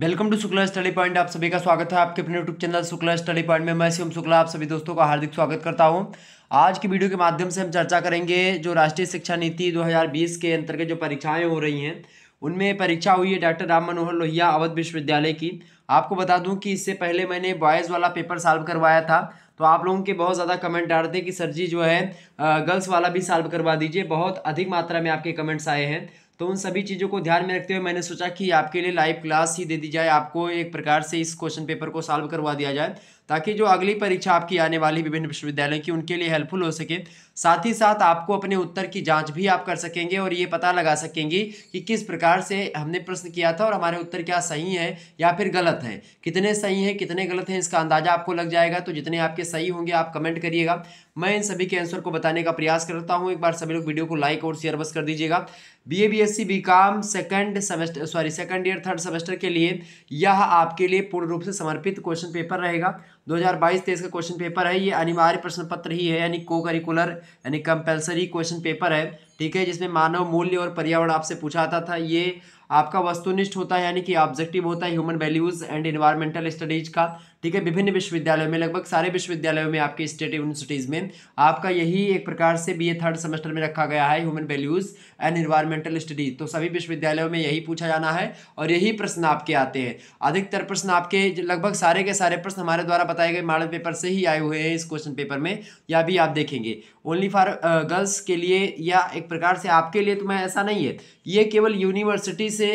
welcome to Shukla study point आप सभी का स्वागत है आपके अपने YouTube channel Shukla study point में मैं सिम शुक्ला आप सभी दोस्तों का हार्दिक स्वागत करता हूं आज की वीडियो के माध्यम से हम चर्चा करेंगे जो राष्ट्रीय शिक्षा नीति 2020 के अंतर्गत जो परीक्षाएं हो रही हैं उनमें परीक्षा हुई है डॉक्टर राम मनोहर लोहिया अवध विश्वविद्यालय की आपको बता दूँ कि इससे पहले मैंने बॉयज़ वाला पेपर सॉल्व करवाया था तो आप लोगों के बहुत ज़्यादा कमेंट आ रहे थे कि सर जी जो है गर्ल्स वाला भी सॉल्व करवा दीजिए बहुत अधिक मात्रा में आपके कमेंट्स आए हैं तो उन सभी चीज़ों को ध्यान में रखते हुए मैंने सोचा कि आपके लिए लाइव क्लास ही दे दी जाए आपको एक प्रकार से इस क्वेश्चन पेपर को सॉल्व करवा दिया जाए ताकि जो अगली परीक्षा आपकी आने वाली विभिन्न विश्वविद्यालयों की उनके लिए हेल्पफुल हो सके साथ ही साथ आपको अपने उत्तर की जांच भी आप कर सकेंगे और ये पता लगा सकेंगे कि किस प्रकार से हमने प्रश्न किया था और हमारे उत्तर क्या सही है या फिर गलत है कितने सही हैं कितने गलत हैं इसका अंदाज़ा आपको लग जाएगा तो जितने आपके सही होंगे आप कमेंट करिएगा मैं इन सभी के आंसर को बताने का प्रयास करता हूँ एक बार सभी लोग वीडियो को लाइक और शेयर बस कर दीजिएगा B A B S C B com second semester sorry second year third semester के लिए यह आपके लिए पूर्ण रूप से समर्पित क्वेश्चन पेपर रहेगा 2022 तेईस का क्वेश्चन पेपर है ये अनिवार्य प्रश्न पत्र ही है यानी को करिकुलर यानी कंपलसरी क्वेश्चन पेपर है ठीक है जिसमें मानव मूल्य और पर्यावरण आपसे पूछा आता था ये आपका वस्तुनिष्ठ होता है यानी कि ऑब्जेक्टिव होता है human values and environmental studies का ठीक है विभिन्न विश्वविद्यालयों में लगभग सारे विश्वविद्यालयों में आपके स्टेट यूनिवर्सिटीज़ में आपका यही एक प्रकार से बी ए थर्ड सेमेस्टर में रखा गया है human values and environmental studies तो सभी विश्वविद्यालयों में यही पूछा जाना है और यही प्रश्न आपके आते हैं अधिकतर प्रश्न आपके लगभग सारे के सारे प्रश्न हमारे द्वारा बताए गए मॉडल पेपर से ही आए हुए हैं इस क्वेश्चन पेपर में या भी आप देखेंगे ओनली फॉर गर्ल्स के लिए या एक प्रकार से आपके लिए तो मैं ऐसा नहीं है ये केवल यूनिवर्सिटी से से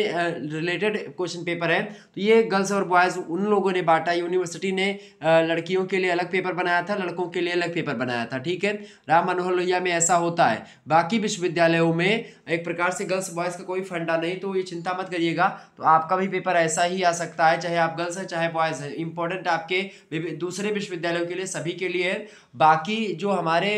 रिलेटेड क्वेश्चन पेपर है तो ये गर्ल्स और बॉयज़ उन लोगों ने बांटा यूनिवर्सिटी ने लड़कियों के लिए अलग पेपर बनाया था लड़कों के लिए अलग पेपर बनाया था ठीक है राम मनोहर लोहिया में ऐसा होता है बाकी विश्वविद्यालयों में एक प्रकार से गर्ल्स बॉयज़ का कोई फंडा नहीं तो ये चिंता मत करिएगा तो आपका भी पेपर ऐसा ही आ सकता है चाहे आप गर्ल्स हैं चाहे बॉयज़ हैं इंपॉर्टेंट आपके दूसरे विश्वविद्यालयों के लिए सभी के लिए बाकी जो हमारे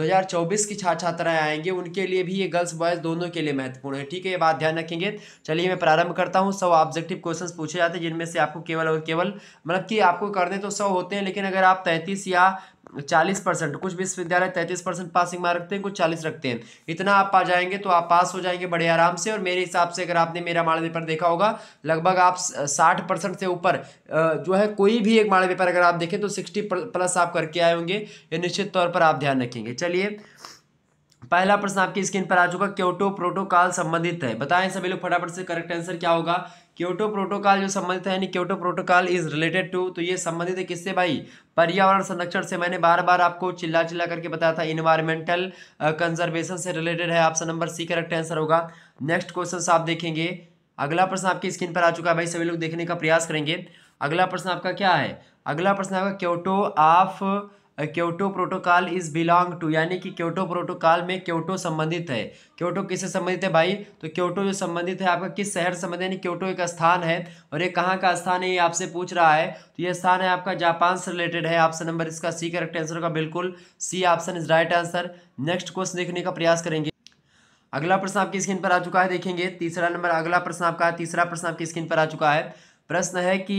2024 की छात्र छात्राएं आएंगे उनके लिए भी ये गर्ल्स बॉयज़ दोनों के लिए महत्वपूर्ण है ठीक है ये बात ध्यान रखेंगे चलिए मैं प्रारंभ करता हूँ सौ ऑब्जेक्टिव क्वेश्चन पूछे जाते हैं जिनमें से आपको केवल और केवल मतलब कि आपको करने तो सौ होते हैं लेकिन अगर आप तैंतीस या तो चालीस परसेंट कुछ विश्वविद्यालय तैंतीस परसेंट पासिंग मार्क रखते हैं कुछ चालीस रखते हैं इतना आप पा जाएंगे तो आप पास हो जाएंगे बड़े आराम से और मेरे हिसाब से अगर आपने मेरा माड़ पेपर देखा होगा लगभग आप साठ परसेंट से ऊपर जो है कोई भी एक माड़ पेपर अगर आप देखें तो सिक्सटी प्लस आप करके आए होंगे ये निश्चित तौर पर आप ध्यान रखेंगे चलिए पहला प्रश्न आपकी स्क्रीन पर आ चुका क्योटो प्रोटोकॉल संबंधित है बताएं सभी लोग फटाफट से करेक्ट आंसर क्या होगा क्योटो प्रोटोकॉल जो संबंधित है यानी Kyoto protocol is related to तो ये संबंधित है किससे भाई पर्यावरण संरक्षण से मैंने बार बार आपको चिल्ला चिल्ला करके बताया था इन्वायरमेंटल कंजर्वेशन से रिलेटेड है option number C correct answer होगा नेक्स्ट क्वेश्चन आप देखेंगे अगला प्रश्न आपकी स्क्रीन पर आ चुका है भाई सभी लोग देखने का प्रयास करेंगे अगला प्रश्न आपका क्या है अगला प्रश्न आपका Kyoto of Kyoto protocol is belong to यानी कि क्योटो प्रोटोकॉल में क्योटो संबंधित है क्योटो किससे संबंधित है भाई तो क्योटो जो संबंधित है आपका किस शहर से संबंधित यानी क्योटो एक स्थान है और ये कहाँ का स्थान है ये आपसे पूछ रहा है तो ये स्थान है आपका जापान से रिलेटेड है ऑप्शन नंबर इसका सी करेक्ट आंसर का बिल्कुल C option is right answer next question देखने का प्रयास करेंगे अगला प्रश्न आपकी स्क्रीन पर आ चुका है देखेंगे तीसरा नंबर अगला प्रश्न आपका तीसरा प्रश्न आपकी स्क्रीन पर आ चुका है प्रश्न है कि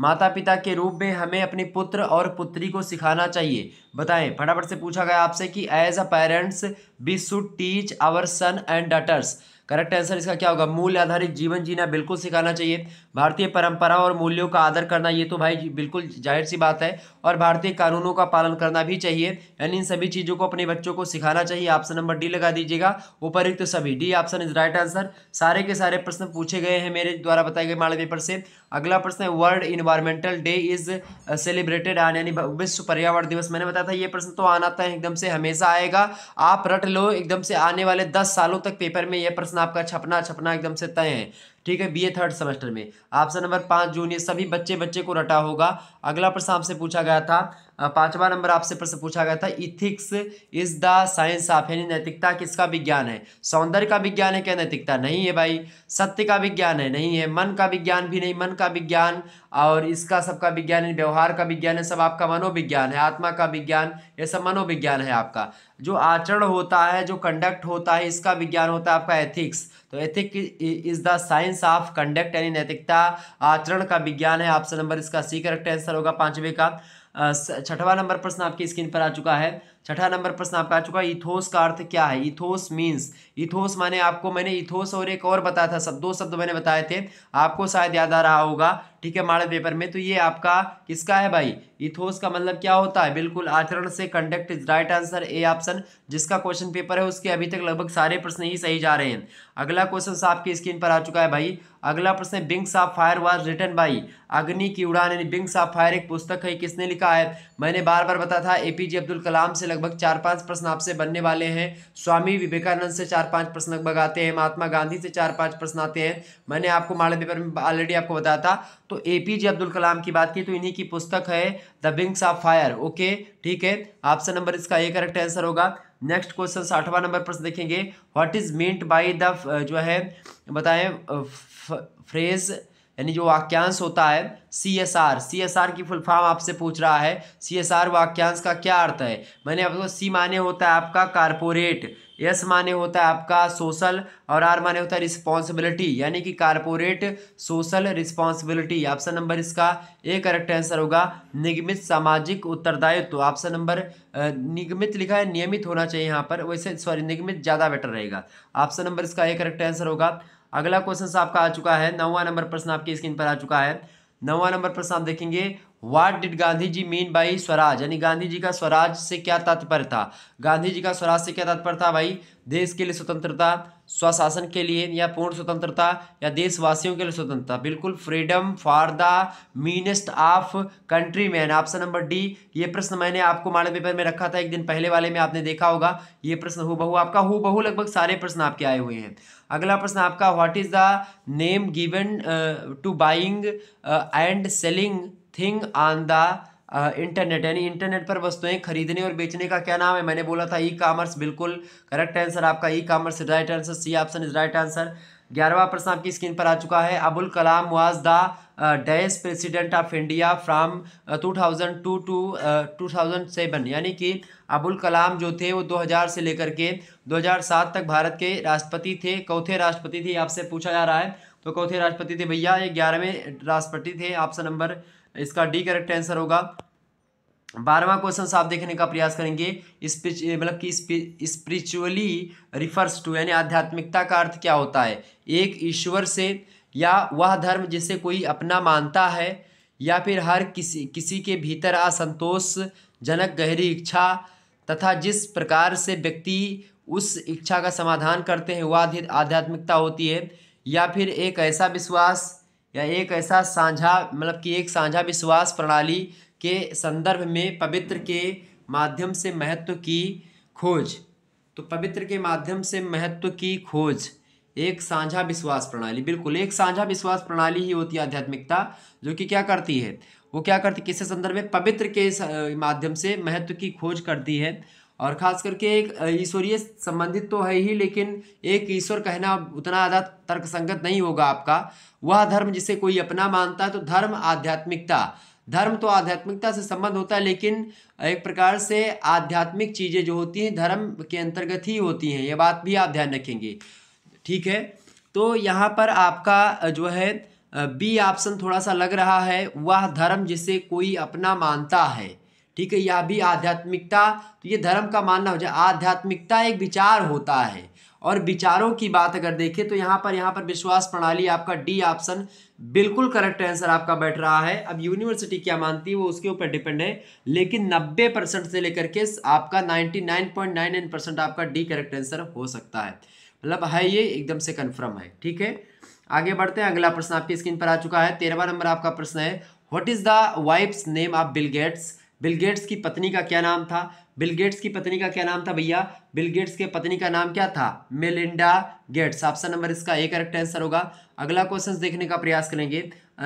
माता पिता के रूप में हमें अपने पुत्र और पुत्री को सिखाना चाहिए बताएं फटाफट से पूछा गया आपसे कि as a parents we should teach our son and daughters correct answer इसका क्या होगा मूल्य आधारित जीवन जीना बिल्कुल सिखाना चाहिए भारतीय परंपरा और मूल्यों का आदर करना ये तो भाई बिल्कुल जाहिर सी बात है और भारतीय कानूनों का पालन करना भी चाहिए यानी इन सभी चीज़ों को अपने बच्चों को सिखाना चाहिए ऑप्शन नंबर डी लगा दीजिएगा उपरुक्त सभी D option is right answer सारे के सारे प्रश्न पूछे गए हैं मेरे द्वारा बताए गए माड़े पेपर से अगला प्रश्न है world environmental day is celebrated on यानी विश्व पर्यावरण दिवस मैंने बताया था ये प्रश्न तो आना था एकदम से हमेशा आएगा आप रट लो एकदम से आने वाले दस सालों तक पेपर में यह प्रश्न प्रश्न आपका छपना छपना एकदम से तय है ठीक है बीए थर्ड सेमेस्टर में ऑप्शन नंबर पाँच जूनियर सभी बच्चे बच्चे को रटा होगा अगला प्रश्न आपसे पूछा गया था पांचवा नंबर आपसे प्रश्न पूछा गया था ethics is the science of यानी नैतिकता किसका विज्ञान है सौंदर्य का विज्ञान है क्या नैतिकता नहीं है भाई सत्य का विज्ञान है नहीं है मन का विज्ञान भी नहीं मन का विज्ञान और इसका सबका विज्ञान है व्यवहार का विज्ञान है सब आपका मनोविज्ञान है आत्मा का विज्ञान ये सब मनोविज्ञान है आपका जो आचरण होता है जो कंडक्ट होता है इसका विज्ञान होता है आपका एथिक्स तो ethic is the science of conduct यानी नैतिकता आचरण का विज्ञान है ऑप्शन नंबर इसका सी करेक्ट आंसर होगा पांचवे का छठवा नंबर प्रश्न आपकी स्क्रीन पर आ चुका है छठा नंबर प्रश्न आपका आ चुका है इथोस का अर्थ क्या है इथोस मीन्स इथोस माने आपको मैंने इथोस और एक और बताया था सब दो शब्द मैंने बताए थे आपको शायद याद आ रहा होगा ठीक है माड़े पेपर में तो ये आपका किसका है भाई इथोस का मतलब क्या होता है बिल्कुल आचरण से conduct is right answer A option जिसका क्वेश्चन पेपर है उसके अभी तक लगभग सारे प्रश्न ही सही जा रहे हैं अगला क्वेश्चन आपकी स्क्रीन पर आ चुका है भाई अगला प्रश्न wings of fire was written by Agni ki उड़ान यानी बिंग्स ऑफ फायर एक पुस्तक है किसने लिखा है मैंने बार बार बताया था एपीजे अब्दुल कलाम से लगभग चार पांच प्रश्न आपसे बनने वाले हैं स्वामी विवेकानंद से चार पांच प्रश्न लगभग आते हैं महात्मा गांधी से चार पांच प्रश्न आते हैं मैंने आपको माले पेपर में ऑलरेडी आपको बताया था तो ए पी जे अब्दुल कलाम की बात की तो इन्हीं की पुस्तक है the wings of fire okay ठीक है ऑप्शन नंबर इसका ए करेक्ट आंसर होगा नेक्स्ट क्वेश्चन साठवा नंबर प्रश्न देखेंगे what is meant by the जो है बताएं फ्रेज यानी जो वाक्यांश होता है C S R C S R की फुल फॉर्म आपसे पूछ रहा है सी एस आर वाक्यांश का क्या अर्थ है मैंने आपको सी माने होता है आपका कारपोरेट एस माने होता है आपका सोशल और आर माने होता है रिस्पॉन्सिबिलिटी यानी कि corporate social responsibility option number इसका ए करेक्ट आंसर होगा निगमित सामाजिक उत्तरदायित्व ऑप्शन नंबर निगमित लिखा है नियमित होना चाहिए यहाँ पर वैसे सॉरी निगमित ज़्यादा बेटर रहेगा ऑप्शन नंबर इसका ए करेक्ट आंसर होगा अगला क्वेश्चन आपका आ चुका है नौवा नंबर प्रश्न आपकी स्क्रीन पर आ चुका है नौवा नंबर प्रश्न आप देखेंगे what did Gandhi ji mean by Swaraj यानी गांधी जी का स्वराज से क्या तात्पर्य था गांधी जी का स्वराज से क्या तात्पर्य था भाई देश के लिए स्वतंत्रता स्वशासन के लिए या पूर्ण स्वतंत्रता या देशवासियों के लिए स्वतंत्रता बिल्कुल freedom for the meanest of country man option number D ये प्रश्न मैंने आपको माड़े पेपर में रखा था एक दिन पहले वाले में आपने देखा होगा ये प्रश्न हु बहु आपका हु बहु लगभग सारे प्रश्न आपके आए हुए हैं अगला प्रश्न आपका what is the name given to buying and selling thing on the internet यानी इंटरनेट पर वस्तुएं खरीदने और बेचने का क्या नाम है मैंने बोला था ई कामर्स बिल्कुल करेक्ट आंसर आपका e commerce right answer C option is right answer ग्यारहवा प्रश्न आपकी स्क्रीन पर आ चुका है Abul Kalam was the dash president of India from two thousand two to two thousand seven यानी कि अबुल कलाम जो थे वो 2000 से लेकर के 2007 तक भारत के राष्ट्रपति थे चौथे राष्ट्रपति थे आपसे पूछा जा रहा है तो चौथे राष्ट्रपति थे भैया ये ग्यारहवें राष्ट्रपति थे ऑप्शन नंबर इसका डी करेक्ट आंसर होगा बारहवा क्वेश्चन आप देखने का प्रयास करेंगे मतलब कि स्पिरिचुअली रिफर्स टू यानी आध्यात्मिकता का अर्थ क्या होता है एक ईश्वर से या वह धर्म जिसे कोई अपना मानता है या फिर हर किसी किसी के भीतर असंतोष जनक गहरी इच्छा तथा जिस प्रकार से व्यक्ति उस इच्छा का समाधान करते हैं वह आध्यात्मिकता होती है या फिर एक ऐसा विश्वास या एक ऐसा साझा मतलब कि एक साझा विश्वास प्रणाली के संदर्भ में पवित्र के माध्यम से महत्व की खोज तो पवित्र के माध्यम से महत्व की खोज एक साझा विश्वास प्रणाली बिल्कुल एक साझा विश्वास प्रणाली ही होती है आध्यात्मिकता जो कि क्या करती है वो क्या करती किससे संदर्भ में पवित्र के माध्यम से महत्व की खोज करती है और ख़ास करके एक ईश्वरीय संबंधित तो है ही लेकिन एक ईश्वर कहना उतना ज़्यादा तर्कसंगत नहीं होगा आपका वह धर्म जिसे कोई अपना मानता है तो धर्म आध्यात्मिकता धर्म तो आध्यात्मिकता से संबंध होता है लेकिन एक प्रकार से आध्यात्मिक चीज़ें जो होती हैं धर्म के अंतर्गत ही होती हैं यह बात भी आप ध्यान रखेंगे ठीक है तो यहाँ पर आपका जो है बी ऑप्शन थोड़ा सा लग रहा है वह धर्म जिसे कोई अपना मानता है ठीक है यह भी आध्यात्मिकता तो ये धर्म का मानना हो जाए आध्यात्मिकता एक विचार होता है और विचारों की बात अगर देखें तो यहाँ पर यहाँ पर विश्वास प्रणाली आपका डी ऑप्शन बिल्कुल करेक्ट आंसर आपका बैठ रहा है अब यूनिवर्सिटी क्या मानती है वो उसके ऊपर डिपेंड है लेकिन 90 परसेंट से लेकर के आपका 99.99 परसेंट आपका डी करेक्ट आंसर हो सकता है मतलब है ये एकदम से कन्फर्म है ठीक है आगे बढ़ते हैं अगला प्रश्न आपकी स्क्रीन पर आ चुका है तेरहवा नंबर आपका प्रश्न है what is the wife's name of Bill Gates Bill Gates की पत्नी का क्या नाम था बिल गेट्स की पत्नी का क्या नाम था भैया बिल गेट्स के पत्नी का नाम क्या था मेलिंडा गेट्स ऑप्शन नंबर इसका एक करेक्ट आंसर होगा अगला क्वेश्चन देखने का प्रयास करेंगे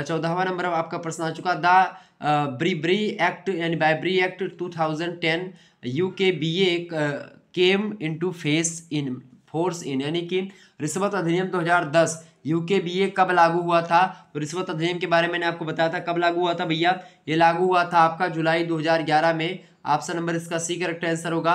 चौदहवा नंबर आपका प्रश्न आ चुका द ब्री ब्री एक्ट यानी by bribery act 2010 UK became into face in force in यानी कि रिश्वत अधिनियम 2010 यूके ए कब लागू हुआ था तो रिश्वत अधिनियम के बारे में मैंने आपको बताया था कब लागू हुआ था भैया ये लागू हुआ था आपका जुलाई 2011 में ऑप्शन नंबर इसका सी करेक्ट आंसर होगा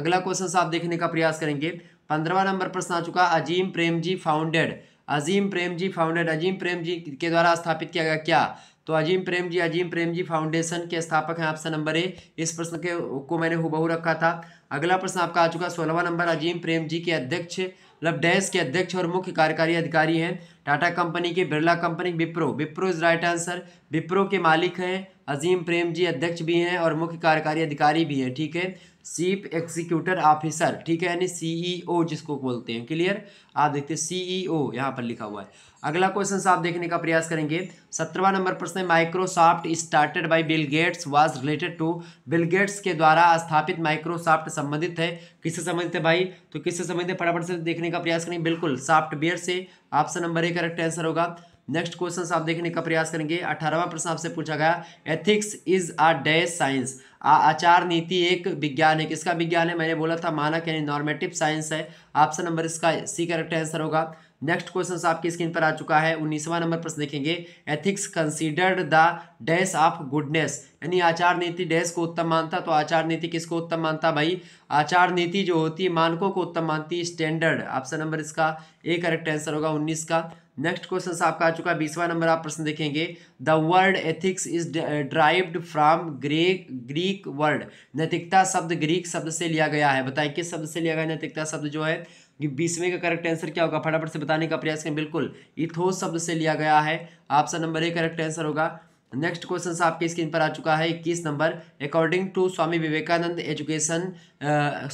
अगला क्वेश्चन आप देखने का प्रयास करेंगे पंद्रवा नंबर प्रश्न आ चुका अजीम प्रेम जी फाउंडेड अजीम प्रेम जी फाउंडेड अजीम प्रेम जी के द्वारा स्थापित किया गया क्या तो अजीम प्रेम जी अजीम प्रेम जी फाउंडेशन के स्थापक हैं ऑप्शन नंबर ए इस प्रश्न के को मैंने हुबहू रखा था अगला प्रश्न आपका आ चुका सोलहवा नंबर अजीम प्रेम जी के अध्यक्ष डैश के अध्यक्ष और मुख्य कार्यकारी अधिकारी हैं टाटा कंपनी के Birla company Wipro Wipro is right answer Wipro के मालिक हैं अजीम प्रेम जी अध्यक्ष भी हैं और मुख्य कार्यकारी अधिकारी भी हैं ठीक है चीफ एग्जीक्यूटर ऑफिसर ठीक है यानी सीईओ e जिसको बोलते हैं क्लियर आप देखते हैं सीईओ e यहाँ पर लिखा हुआ है अगला क्वेश्चन आप देखने का प्रयास करेंगे सत्रहवा नंबर प्रश्न है Microsoft started by Bill Gates was related to Bill Gates के द्वारा स्थापित माइक्रोसॉफ्ट संबंधित है किससे संबंधित है भाई तो किससे संबंधित है फटाफट से देखने का प्रयास करेंगे बिल्कुल सॉफ्टवेयर से option number A correct answer होगा नेक्स्ट क्वेश्चन आप देखने का प्रयास करेंगे अठारहवा प्रश्न आपसे पूछा गया ethics is a day science आचार नीति एक विज्ञान है किसका विज्ञान है मैंने बोला था मानक यानी नॉर्मेटिव साइंस है ऑप्शन नंबर इसका सी करेक्ट आंसर होगा नेक्स्ट क्वेश्चन आपकी स्क्रीन पर आ चुका है उन्नीसवां नंबर प्रश्न देखेंगे ethics considered the dash of goodness यानी आचार नीति डैश को उत्तम मानता तो आचार नीति किसको उत्तम मानता भाई आचार नीति जो होती है मानकों को उत्तम मानती स्टैंडर्ड ऑप्शन नंबर इसका ए करेक्ट आंसर होगा उन्नीस का नेक्स्ट क्वेश्चन आपका आ चुका है बीसवा नंबर आप प्रश्न देखेंगे the word ethics is derived from Greek Greek word नैतिकता शब्द ग्रीक शब्द से लिया गया है बताएं किस शब्द से लिया गया नैतिकता शब्द जो है बीसवें का करेक्ट आंसर क्या होगा फटाफट से बताने का प्रयास करें बिल्कुल इथोस शब्द से लिया गया है option number A correct answer होगा नेक्स्ट क्वेश्चन आपके स्क्रीन पर आ चुका है इक्कीस number according to Swami Vivekananda education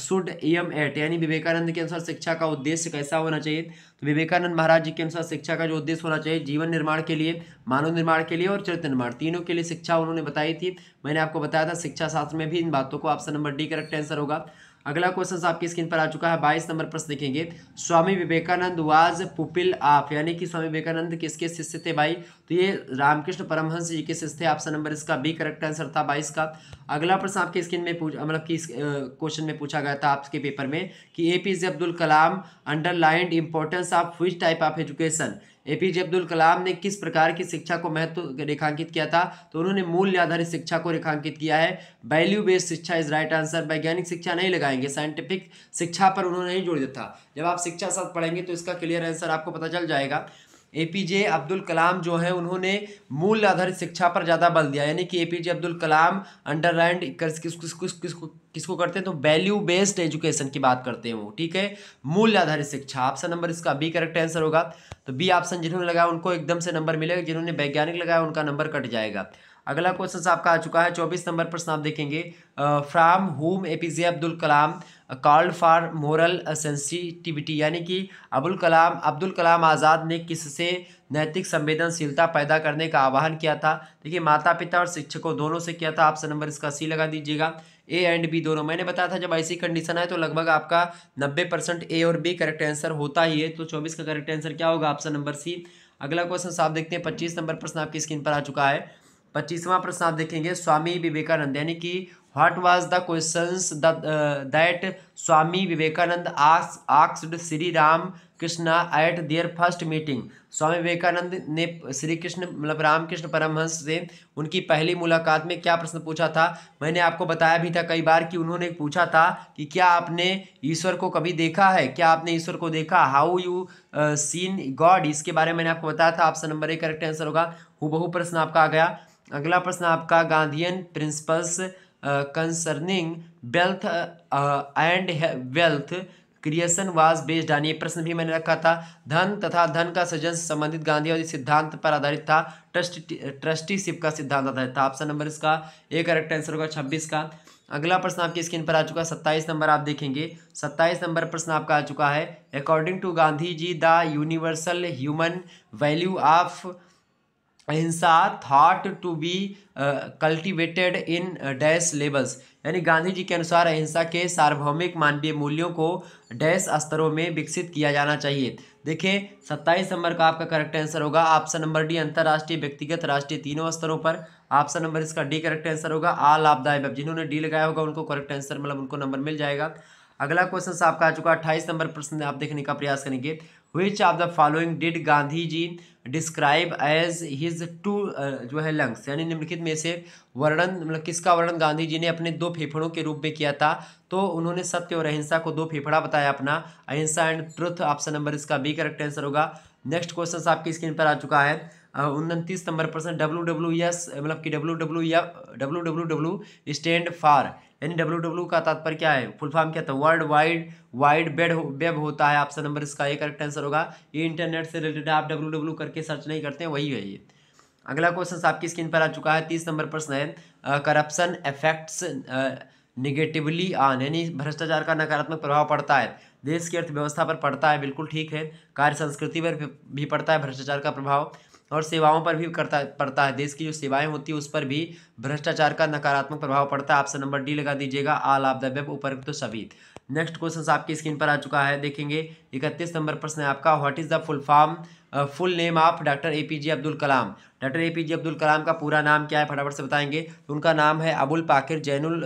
should aim at यानी विवेकानंद के अनुसार शिक्षा का उद्देश्य कैसा होना चाहिए तो विवेकानंद महाराज जी के अनुसार शिक्षा का जो उद्देश्य होना चाहिए जीवन निर्माण के लिए मानव निर्माण के लिए और चरित्र निर्माण तीनों के लिए शिक्षा उन्होंने बताई थी मैंने आपको बताया था शिक्षा शास्त्र में भी इन बातों को option number D correct answer होगा अगला क्वेश्चन आपकी स्क्रीन पर आ चुका है बाईस नंबर प्रश्न देखेंगे स्वामी विवेकानंद वाज पुपिल आप यानी कि स्वामी विवेकानंद किसके शिष्य थे भाई तो ये रामकृष्ण परमहंस जी के शिष्य थे ऑप्शन नंबर इसका बी करेक्ट आंसर था बाईस का अगला प्रश्न आपके स्क्रीन में मतलब कि क्वेश्चन में पूछा गया था आपके पेपर में कि A P J Abdul Kalam underlined importance of which type of education APJ Abdul Kalam ने किस प्रकार की शिक्षा को महत्व रेखांकित किया था तो उन्होंने मूल्य आधारित शिक्षा को रेखांकित किया है वैल्यू बेस्ड शिक्षा इज राइट आंसर वैज्ञानिक शिक्षा नहीं लगाएंगे साइंटिफिक शिक्षा पर उन्होंने नहीं जोड़ दिया था जब आप शिक्षा साथ पढ़ेंगे तो इसका क्लियर आंसर आपको पता चल जाएगा ए पी जे अब्दुल कलाम जो हैं उन्होंने मूल आधारित शिक्षा पर ज़्यादा बल दिया यानी कि A P J Abdul Kalam underlined किस किस किस किस किसको किसको करते हैं तो वैल्यू बेस्ड एजुकेशन की बात करते हैं वो ठीक है मूल्य आधारित शिक्षा ऑप्शन नंबर इसका बी करेक्ट आंसर होगा तो बी ऑप्शन जिन्होंने लगाया उनको एकदम से नंबर मिलेगा जिन्होंने वैज्ञानिक लगाया उनका नंबर कट जाएगा अगला क्वेश्चन आपका आ चुका है चौबीस नंबर प्रश्न आप देखेंगे from home A P J Abdul Kalam called for moral sensitivity यानी कि अबुल कलाम अब्दुल कलाम आज़ाद ने किससे नैतिक संवेदनशीलता पैदा करने का आह्वान किया था देखिए माता पिता और शिक्षकों दोनों से किया था ऑप्शन नंबर इसका सी लगा दीजिएगा ए एंड बी दोनों मैंने बताया था जब ऐसी कंडीशन है तो लगभग आपका नब्बे परसेंट ए और बी करेक्ट आंसर होता ही है तो चौबीस का करेक्ट आंसर क्या होगा ऑप्शन नंबर सी अगला क्वेश्चन आप देखते हैं पच्चीस नंबर प्रश्न आपकी स्क्रीन पर आ चुका है पच्चीसवां प्रश्न आप देखेंगे स्वामी विवेकानंद यानी कि what was the question that Swami Vivekananda आक्सड Shri Ramakrishna at their first meeting Swami Vivekananda ने श्री कृष्ण मतलब रामकृष्ण परमहंस से उनकी पहली मुलाकात में क्या प्रश्न पूछा था मैंने आपको बताया भी था कई बार कि उन्होंने पूछा था कि क्या आपने ईश्वर को कभी देखा है क्या आपने ईश्वर को देखा हाउ यू सीन गॉड इसके बारे में मैंने आपको बताया था ऑप्शन नंबर एक करेक्ट आंसर होगा हु बहु प्रश्न आपका आ गया अगला प्रश्न आपका Gandhian principles concerning wealth and wealth creation was based on ये प्रश्न भी मैंने रखा था धन तथा धन का सृजन संबंधित गांधीवादी सिद्धांत पर आधारित था ट्रस्ट ट्रस्टीशिप का सिद्धांत आधारित था ऑप्शन नंबर इसका एक करेक्ट आंसर होगा छब्बीस का अगला प्रश्न आपकी स्क्रीन पर आ चुका है सत्ताईस नंबर आप देखेंगे सत्ताईस नंबर प्रश्न आपका आ चुका है according to Gandhi ji the universal human value of ahimsa thought to be cultivated in dash levels यानी गांधी जी के अनुसार अहिंसा के सार्वभौमिक मानवीय मूल्यों को डैश स्तरों में विकसित किया जाना चाहिए देखिए सत्ताईस नंबर का आपका करेक्ट आंसर होगा ऑप्शन नंबर डी अंतर्राष्ट्रीय व्यक्तिगत राष्ट्रीय तीनों स्तरों पर ऑप्शन नंबर इसका डी करेक्ट आंसर होगा आल ऑफ द जिन्होंने डी लगाया होगा उनको करेक्ट आंसर मतलब उनको नंबर मिल जाएगा अगला क्वेश्चन आपका आ चुका है अट्ठाईस नंबर प्रश्न आप देखने का प्रयास करेंगे which of the following did Gandhi ji describe as his two जो है लंग्स यानी निम्नलिखित में से वर्णन मतलब किसका वर्णन गांधी जी ने अपने दो फेफड़ों के रूप में किया था तो उन्होंने सत्य और अहिंसा को दो फेफड़ा बताया अपना ahimsa and truth option number इसका बी करेक्ट आंसर होगा नेक्स्ट क्वेश्चन आपकी स्क्रीन पर आ चुका है उनतीस नंबर प्रश्न डब्ल्यू डब्ल्यू एस मतलब कि डब्ल्यू डब्ल्यू या W W W stand for यानी डब्ल्यू डब्ल्यू e का तात्पर्य क्या है फुल फॉर्म क्या था world wide wide bed web होता है ऑप्शन नंबर इसका ये करेक्ट आंसर होगा ये इंटरनेट से रिलेटेड आप डब्ल्यू डब्ल्यू e करके सर्च नहीं करते हैं वही है ये अगला क्वेश्चन आपकी स्क्रीन पर आ चुका है तीस नंबर प्रश्न है करप्शन इफेक्ट्स निगेटिवली ऑन यानी भ्रष्टाचार का नकारात्मक प्रभाव पड़ता है देश की अर्थव्यवस्था पर पड़ता है बिल्कुल ठीक है कार्य संस्कृति पर भी पड़ता है भ्रष्टाचार का प्रभाव और सेवाओं पर भी करता पड़ता है देश की जो सेवाएं होती है उस पर भी भ्रष्टाचार का नकारात्मक प्रभाव पड़ता है आपसे नंबर डी लगा दीजिएगा आल ऑफ द वेब तो सभी नेक्स्ट क्वेश्चन आपकी स्क्रीन पर आ चुका है देखेंगे इकतीस नंबर प्रश्न है आपका what is the full form full name of doctor A P J Abdul Kalam doctor A P J Abdul Kalam का पूरा नाम क्या है फटाफट से बताएंगे तो उनका नाम है Abul Pakir Jainul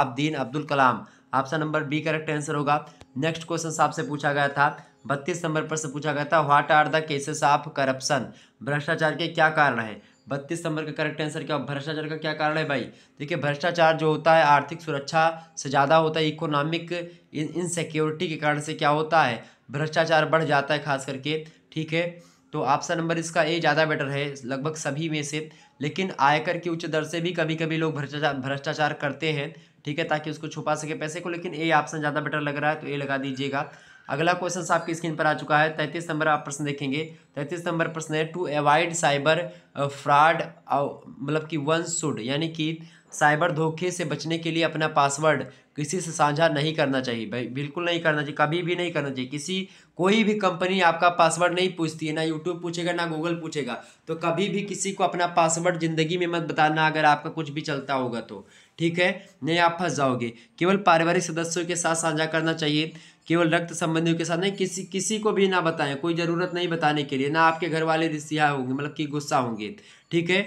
Abdeen Abdul Kalam option number B correct answer होगा नेक्स्ट क्वेश्चन आपसे पूछा गया था बत्तीस नंबर पर से पूछा गया था what are the cases of corruption भ्रष्टाचार के क्या कारण है बत्तीस नंबर का करेक्ट आंसर क्या भ्रष्टाचार का क्या कारण है भाई देखिए भ्रष्टाचार जो होता है आर्थिक सुरक्षा से ज़्यादा होता है इकोनॉमिक इनसिक्योरिटी के कारण से क्या होता है भ्रष्टाचार बढ़ जाता है खास करके ठीक है तो ऑप्शन नंबर इसका ए ज़्यादा बेटर है लगभग सभी में से लेकिन आयकर की उच्च दर से भी कभी कभी लोग भ्रष्टाचार भ्रष्टाचार करते हैं ठीक है ताकि उसको छुपा सके पैसे को लेकिन ए ऑप्शन ज़्यादा बेटर लग रहा है तो ए लगा दीजिएगा अगला क्वेश्चन आपकी स्क्रीन पर आ चुका है तैंतीस नंबर आप प्रश्न देखेंगे तैंतीस नंबर प्रश्न है टू अवॉइड साइबर फ्रॉड मतलब कि वन शुड यानी कि साइबर धोखे से बचने के लिए अपना पासवर्ड किसी से साझा नहीं करना चाहिए भाई बिल्कुल नहीं करना चाहिए कभी भी नहीं करना चाहिए किसी कोई भी कंपनी आपका पासवर्ड नहीं पूछती है ना यूट्यूब पूछेगा ना गूगल पूछेगा तो कभी भी किसी को अपना पासवर्ड ज़िंदगी में मत बताना अगर आपका कुछ भी चलता होगा तो ठीक है नहीं आप फंस जाओगे केवल पारिवारिक सदस्यों के साथ साझा करना चाहिए केवल रक्त संबंधियों के साथ नहीं किसी किसी को भी ना बताएं कोई ज़रूरत नहीं बताने के लिए ना आपके घर वाले रिश्ते होंगे मतलब कि गुस्सा होंगे ठीक है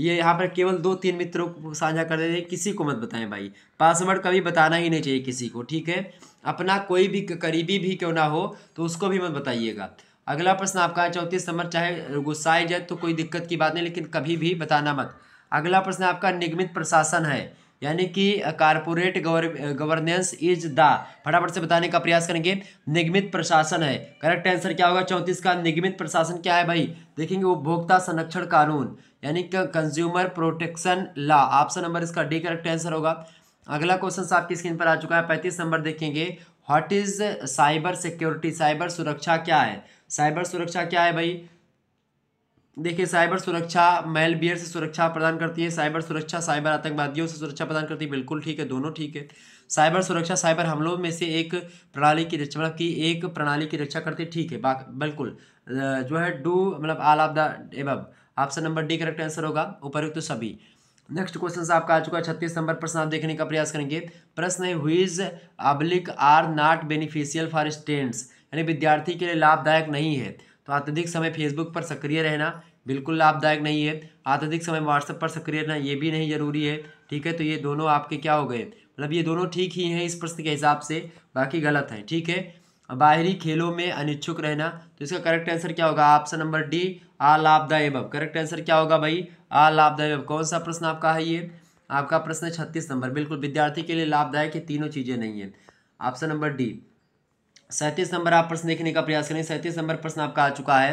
ये यहाँ पर केवल दो तीन मित्रों को साझा कर देते किसी को मत बताएं भाई पासवर्ड कभी बताना ही नहीं चाहिए किसी को ठीक है अपना कोई भी करीबी भी क्यों ना हो तो उसको भी मत बताइएगा अगला प्रश्न आपका है चौंतीस नंबर चाहे गुस्साए जाए तो कोई दिक्कत की बात नहीं लेकिन कभी भी बताना मत अगला प्रश्न आपका निगमित प्रशासन है यानी कि कारपोरेट गवर्नेंस इज द फटाफट से बताने का प्रयास करेंगे निगमित प्रशासन है करेक्ट आंसर क्या होगा चौंतीस का निगमित प्रशासन क्या है भाई देखेंगे उपभोक्ता संरक्षण कानून यानी consumer protection law option number इसका डी करेक्ट आंसर होगा अगला क्वेश्चन आपकी स्क्रीन पर आ चुका है पैंतीस नंबर देखेंगे what is cyber security cyber सुरक्षा क्या है साइबर सुरक्षा क्या है भाई देखिए साइबर सुरक्षा मेलबियर से सुरक्षा प्रदान करती है साइबर सुरक्षा साइबर आतंकवादियों से सुरक्षा प्रदान करती है बिल्कुल ठीक है दोनों ठीक है साइबर सुरक्षा साइबर हमलों में से एक प्रणाली की रक्षा मतलब की एक प्रणाली की रक्षा करती है ठीक है बिल्कुल जो है डू मतलब all of the above option number D correct answer होगा उपयुक्त तो सभी नेक्स्ट क्वेश्चन आपका आ चुका है छत्तीस नंबर प्रश्न आप देखने का प्रयास करेंगे प्रश्न है who's public are not beneficial for students यानी विद्यार्थी के लिए लाभदायक नहीं है तो अत्यधिक समय फेसबुक पर सक्रिय रहना बिल्कुल लाभदायक नहीं है अत्यधिक समय व्हाट्सएप पर सक्रिय रहना ये भी नहीं जरूरी है ठीक है तो ये दोनों आपके क्या हो गए मतलब ये दोनों ठीक ही हैं इस प्रश्न के हिसाब से बाकी गलत हैं ठीक है बाहरी खेलों में अनिच्छुक रहना तो इसका करेक्ट आंसर क्या होगा option number D all of the above correct answer क्या होगा भाई आलाभ द एबब कौन सा प्रश्न आपका है ये आपका प्रश्न है छत्तीस नंबर बिल्कुल विद्यार्थी के लिए लाभदायक ये तीनों चीज़ें नहीं है ऑप्शन नंबर डी सैंतीस नंबर आप प्रश्न देखने का प्रयास करें सैंतीस नंबर प्रश्न आपका आ चुका है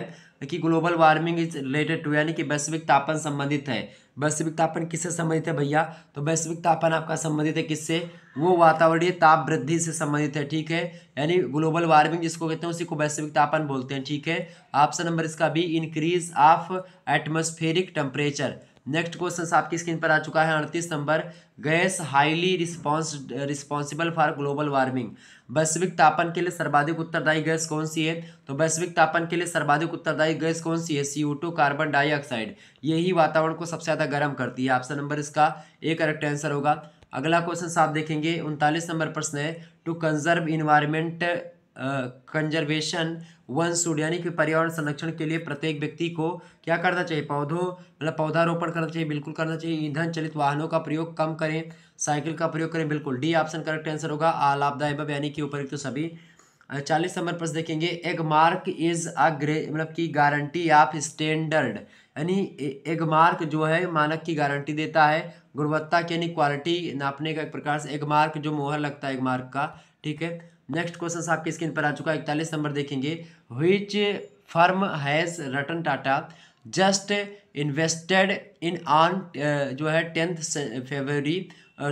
कि global warming is related to यानी कि वैश्विक तापन संबंधित है वैश्विक तापन किससे संबंधित है भैया तो वैश्विक तापन आपका संबंधित है किससे वो वातावरणीय ताप वृद्धि से संबंधित है ठीक है यानी ग्लोबल वार्मिंग जिसको कहते हैं उसी को वैश्विक तापन बोलते हैं ठीक है ऑप्शन नंबर इसका B increase of atmospheric temperature next question आपकी स्क्रीन पर आ चुका है अड़तीस number gas highly response responsible for global warming वैश्विक तापन के लिए सर्वाधिक उत्तरदायी गैस कौन सी है तो वैश्विक तापन के लिए सर्वाधिक उत्तरदायी गैस कौन सी है सी कार्बन डाइऑक्साइड यही वातावरण को सबसे ज़्यादा गर्म करती है ऑप्शन नंबर इसका एक करेक्ट आंसर होगा अगला क्वेश्चन आप देखेंगे उनतालीस नंबर प्रश्न है to conserve environment conservation one should यानी कि पर्यावरण संरक्षण के लिए प्रत्येक व्यक्ति को क्या करना चाहिए पौधों मतलब पौधारोपण करना चाहिए बिल्कुल करना चाहिए ईंधन चलित वाहनों का प्रयोग कम करें साइकिल का प्रयोग करें बिल्कुल डी ऑप्शन करेक्ट आंसर होगा आ यानी कि उपयुक्त तो सभी चालीस नंबर प्रश्न देखेंगे Agmark is a grade मतलब की गारंटी ऑफ स्टैंडर्ड यानी एग मार्क जो है मानक की गारंटी देता है गुणवत्ता की यानी क्वालिटी नापने का एक प्रकार से एग मार्क जो मोहर लगता है एग मार्क का ठीक है नेक्स्ट क्वेश्चन आपके स्क्रीन पर आ चुका है इकतालीस नंबर देखेंगे which firm has Ratan Tata just invested in on जो है tenth February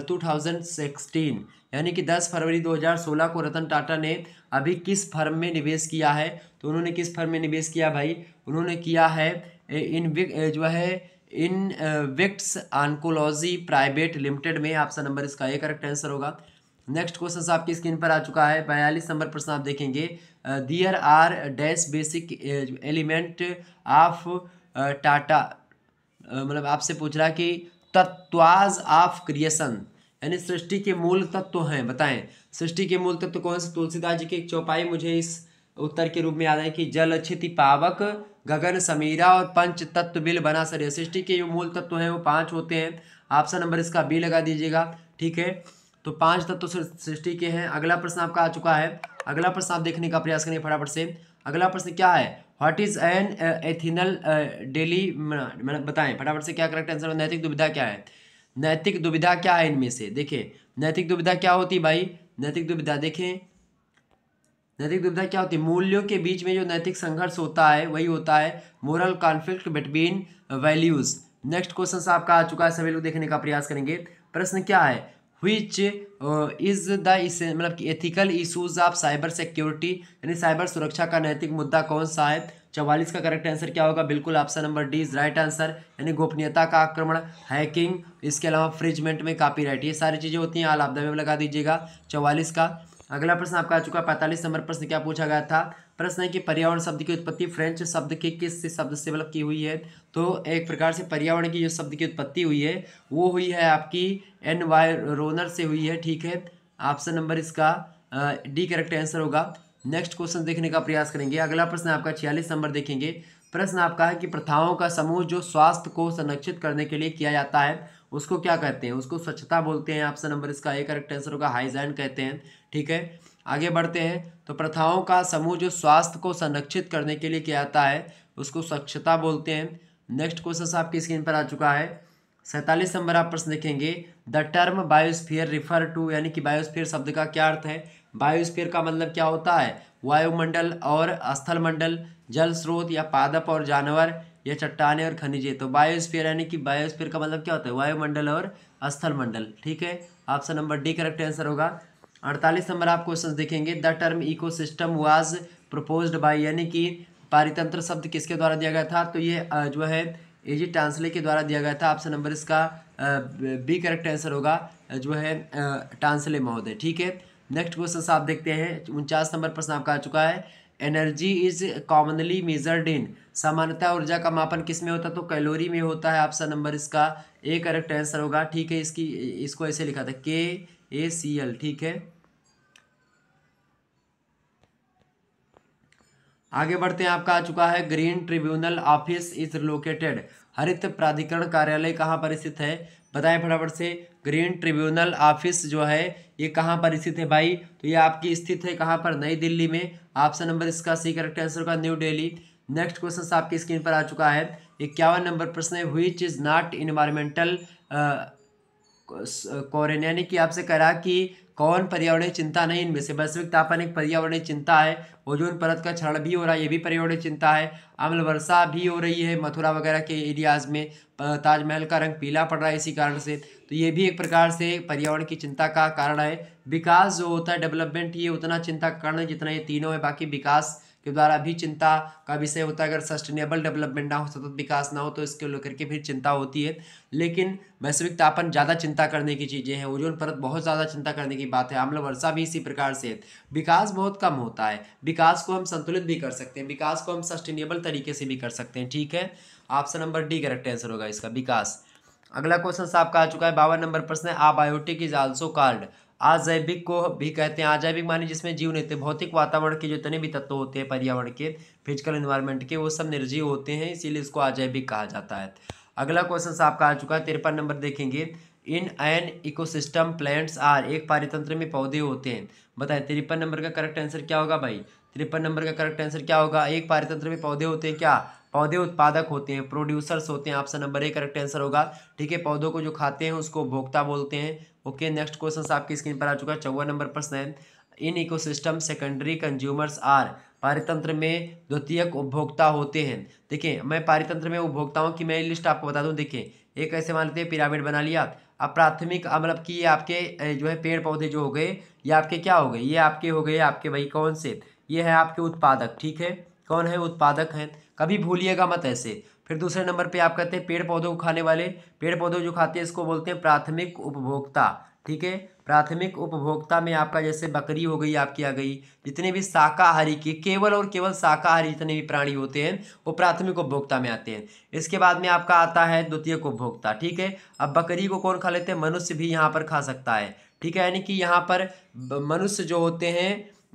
two thousand sixteen यानी कि दस फरवरी दो हज़ार सोलह को रतन टाटा ने अभी किस फर्म में निवेश किया है तो उन्होंने किस फर्म में निवेश किया भाई उन्होंने किया है इन जो है इन uh, विक्ट्स आंकोलॉजी प्राइवेट लिमिटेड में आपका नंबर इसका ये करेक्ट आंसर होगा नेक्स्ट क्वेश्चन आपकी स्क्रीन पर आ चुका है बयालीस नंबर प्रश्न आप देखेंगे there are dash basic element of data मतलब आपसे पूछ रहा कि तत्वाज ऑफ क्रिएशन यानी सृष्टि के मूल तत्व हैं बताएं सृष्टि के मूल तत्व कौन से तुलसीदास जी की एक चौपाई मुझे इस उत्तर के रूप में याद है कि जल क्षति पावक गगन समीरा और पंच तत्व बिल बना सर सृष्टि के जो मूल तत्व हैं वो पांच होते हैं ऑप्शन नंबर इसका बी लगा दीजिएगा ठीक है तो पांच तत्व तो सृष्टि के हैं अगला प्रश्न आपका आ चुका है अगला प्रश्न आप देखने का प्रयास करेंगे फटाफट से अगला प्रश्न क्या है what is an ethical dilemma बताएं फटाफट से क्या करेक्ट आंसर है नैतिक दुविधा क्या है नैतिक दुविधा क्या है इनमें से देखें नैतिक दुविधा क्या होती भाई नैतिक दुविधा देखें नैतिक दुविधा क्या होती है मूल्यों के बीच में जो नैतिक संघर्ष होता है वही होता है moral conflict between values next question आपका आ चुका है सभी लोग देखने का प्रयास करेंगे प्रश्न क्या है विच इज द मतलब कि ethical issues of cyber security यानी साइबर सुरक्षा का नैतिक मुद्दा कौन सा है चवालीस का करेक्ट आंसर क्या होगा बिल्कुल option number D is right answer यानी गोपनीयता का आक्रमण हैकिंग इसके अलावा फ्रिजमेंट में कापी राइट ये सारी चीज़ें होती हैं आल आपदा में लगा दीजिएगा चवालीस का अगला प्रश्न आपका आ चुका है पैंतालीस नंबर प्रश्न क्या पूछा गया था प्रश्न है कि पर्यावरण शब्द की उत्पत्ति फ्रेंच शब्द के किस से शब्द से मतलब की हुई है तो एक प्रकार से पर्यावरण की जो शब्द की उत्पत्ति हुई है वो हुई है आपकी एनवायरोनर से हुई है ठीक है ऑप्शन नंबर इसका डी करेक्ट आंसर होगा नेक्स्ट क्वेश्चन देखने का प्रयास करेंगे अगला प्रश्न आपका छियालीस नंबर देखेंगे प्रश्न आपका है कि प्रथाओं का समूह जो स्वास्थ्य को संरक्षित करने के लिए किया जाता है उसको क्या कहते हैं उसको स्वच्छता बोलते हैं ऑप्शन नंबर इसका ए करेक्ट आंसर होगा हाईजैन कहते हैं ठीक है आगे बढ़ते हैं तो प्रथाओं का समूह जो स्वास्थ्य को संरक्षित करने के लिए किया जाता है उसको स्वच्छता बोलते हैं नेक्स्ट क्वेश्चन आपकी स्क्रीन पर आ चुका है सैंतालीस नंबर आप प्रश्न देखेंगे the term biosphere refer to यानी कि बायोस्फीयर शब्द का क्या अर्थ है बायोस्फीयर का मतलब क्या होता है वायुमंडल और स्थल मंडल जल स्रोत या पादप और जानवर या चट्टाने और खनिजे तो बायोस्फीयर यानी कि बायोस्फीयर का मतलब क्या होता है वायुमंडल और स्थल मंडल ठीक है option number D correct answer होगा अड़तालीस नंबर आप क्वेश्चन देखेंगे the term ecosystem was propose by यानी कि पारितंत्र शब्द किसके द्वारा दिया गया था तो ये जो है ए जी टांसले के द्वारा दिया गया था आपसे नंबर इसका बी करेक्ट आंसर होगा जो है टांसले महोदय ठीक है नेक्स्ट क्वेश्चन आप देखते हैं उनचास नंबर प्रश्न आपका आ चुका है energy is commonly measured in सामान्यतः ऊर्जा का मापन किस में होता है तो कैलोरी में होता है आपसा नंबर इसका ए करेक्ट आंसर होगा ठीक है इसकी इसको ऐसे लिखा था के ए सी एल ठीक है आगे बढ़ते हैं आपका आ चुका है green tribunal office is located हरित प्राधिकरण कार्यालय कहाँ पर स्थित है बताएं फटाफट से ग्रीन ट्रिब्यूनल ऑफिस जो है ये कहाँ पर स्थित है भाई तो ये आपकी स्थित है कहाँ पर नई दिल्ली में ऑप्शन नंबर इसका सी करेक्ट आंसर का न्यू डेली नेक्स्ट क्वेश्चन आपकी स्क्रीन पर आ चुका है इक्यावन नंबर प्रश्न है हुई इज नॉट इन्वायरमेंटल कोरेन यानी कि आपसे करा कि कौन पर्यावरणीय चिंता नहीं इनमें से वैश्विक तापन एक पर्यावरणीय चिंता है ओजोन परत का क्षरण भी हो रहा है ये भी पर्यावरणीय चिंता है अम्ल वर्षा भी हो रही है मथुरा वगैरह के एरियाज़ में ताजमहल का रंग पीला पड़ रहा है इसी कारण से तो ये भी एक प्रकार से पर्यावरण की चिंता का कारण है विकास जो होता है डेवलपमेंट ये उतना चिंता का कारण है जितना ये तीनों है बाकी विकास के द्वारा भी चिंता का विषय होता है अगर सस्टेनेबल डेवलपमेंट ना हो सतत विकास ना हो तो इसको लेकर के फिर चिंता होती है लेकिन वैश्विक तापन ज़्यादा चिंता करने की चीज़ें हैं ओजोन परत बहुत ज़्यादा चिंता करने की बात है आम्ल वर्षा भी इसी प्रकार से है विकास बहुत कम होता है विकास को हम संतुलित भी कर सकते हैं विकास को हम सस्टेनेबल तरीके से भी कर सकते हैं ठीक है option number D correct answer होगा इसका विकास अगला क्वेश्चन आपका आ चुका है बावन नंबर प्रश्न है आबायोटिक इज आल्सो कार्ड आजैविक को भी कहते हैं आजैविक माने जिसमें जीव नहीं होते भौतिक वातावरण के जितने भी तत्व होते हैं पर्यावरण के फिजिकल इन्वायरमेंट के वो सब निर्जीव होते हैं इसीलिए इसको आजैविक कहा जाता है अगला क्वेश्चन आपका आ चुका है तिरपन नंबर देखेंगे in an ecosystem plants are एक पारितंत्र में पौधे होते हैं बताएं तिरपन नंबर का करेक्ट आंसर क्या होगा भाई तिरपन नंबर का करेक्ट आंसर क्या होगा एक पारितंत्र में पौधे होते हैं क्या पौधे उत्पादक होते हैं प्रोड्यूसर्स होते हैं option number A correct answer होगा ठीक है पौधों को जो खाते हैं उसको भोक्ता बोलते हैं ओके नेक्स्ट क्वेश्चन आपकी स्क्रीन पर आ चुका है चौवन नंबर प्रश्न है in ecosystem secondary consumers are पारितंत्र में द्वितीयक उपभोक्ता होते हैं देखिए मैं पारितंत्र में उपभोक्ताओं की मैं लिस्ट आपको बता दूं देखिए एक ऐसे मान लेते हैं पिरामिड बना लिया अब प्राथमिक मतलब कि ये आपके जो है पेड़ पौधे जो हो गए ये आपके क्या हो गए ये आपके हो गए आपके भाई कौन से ये है आपके उत्पादक ठीक है कौन है उत्पादक हैं कभी भूलिएगा मत ऐसे फिर दूसरे नंबर पे आप कहते हैं पेड़ पौधों को खाने वाले पेड़ पौधों जो खाते हैं इसको बोलते हैं प्राथमिक उपभोक्ता ठीक है प्राथमिक उपभोक्ता में आपका जैसे बकरी हो गई आपकी आ गई जितने भी शाकाहारी के केवल और केवल शाकाहारी जितने भी प्राणी होते हैं वो प्राथमिक उपभोक्ता में आते हैं इसके बाद में आपका आता है द्वितीय उपभोक्ता ठीक है अब बकरी को कौन खा लेते हैं मनुष्य भी यहाँ पर खा सकता है ठीक है यानी कि यहाँ पर मनुष्य जो होते हैं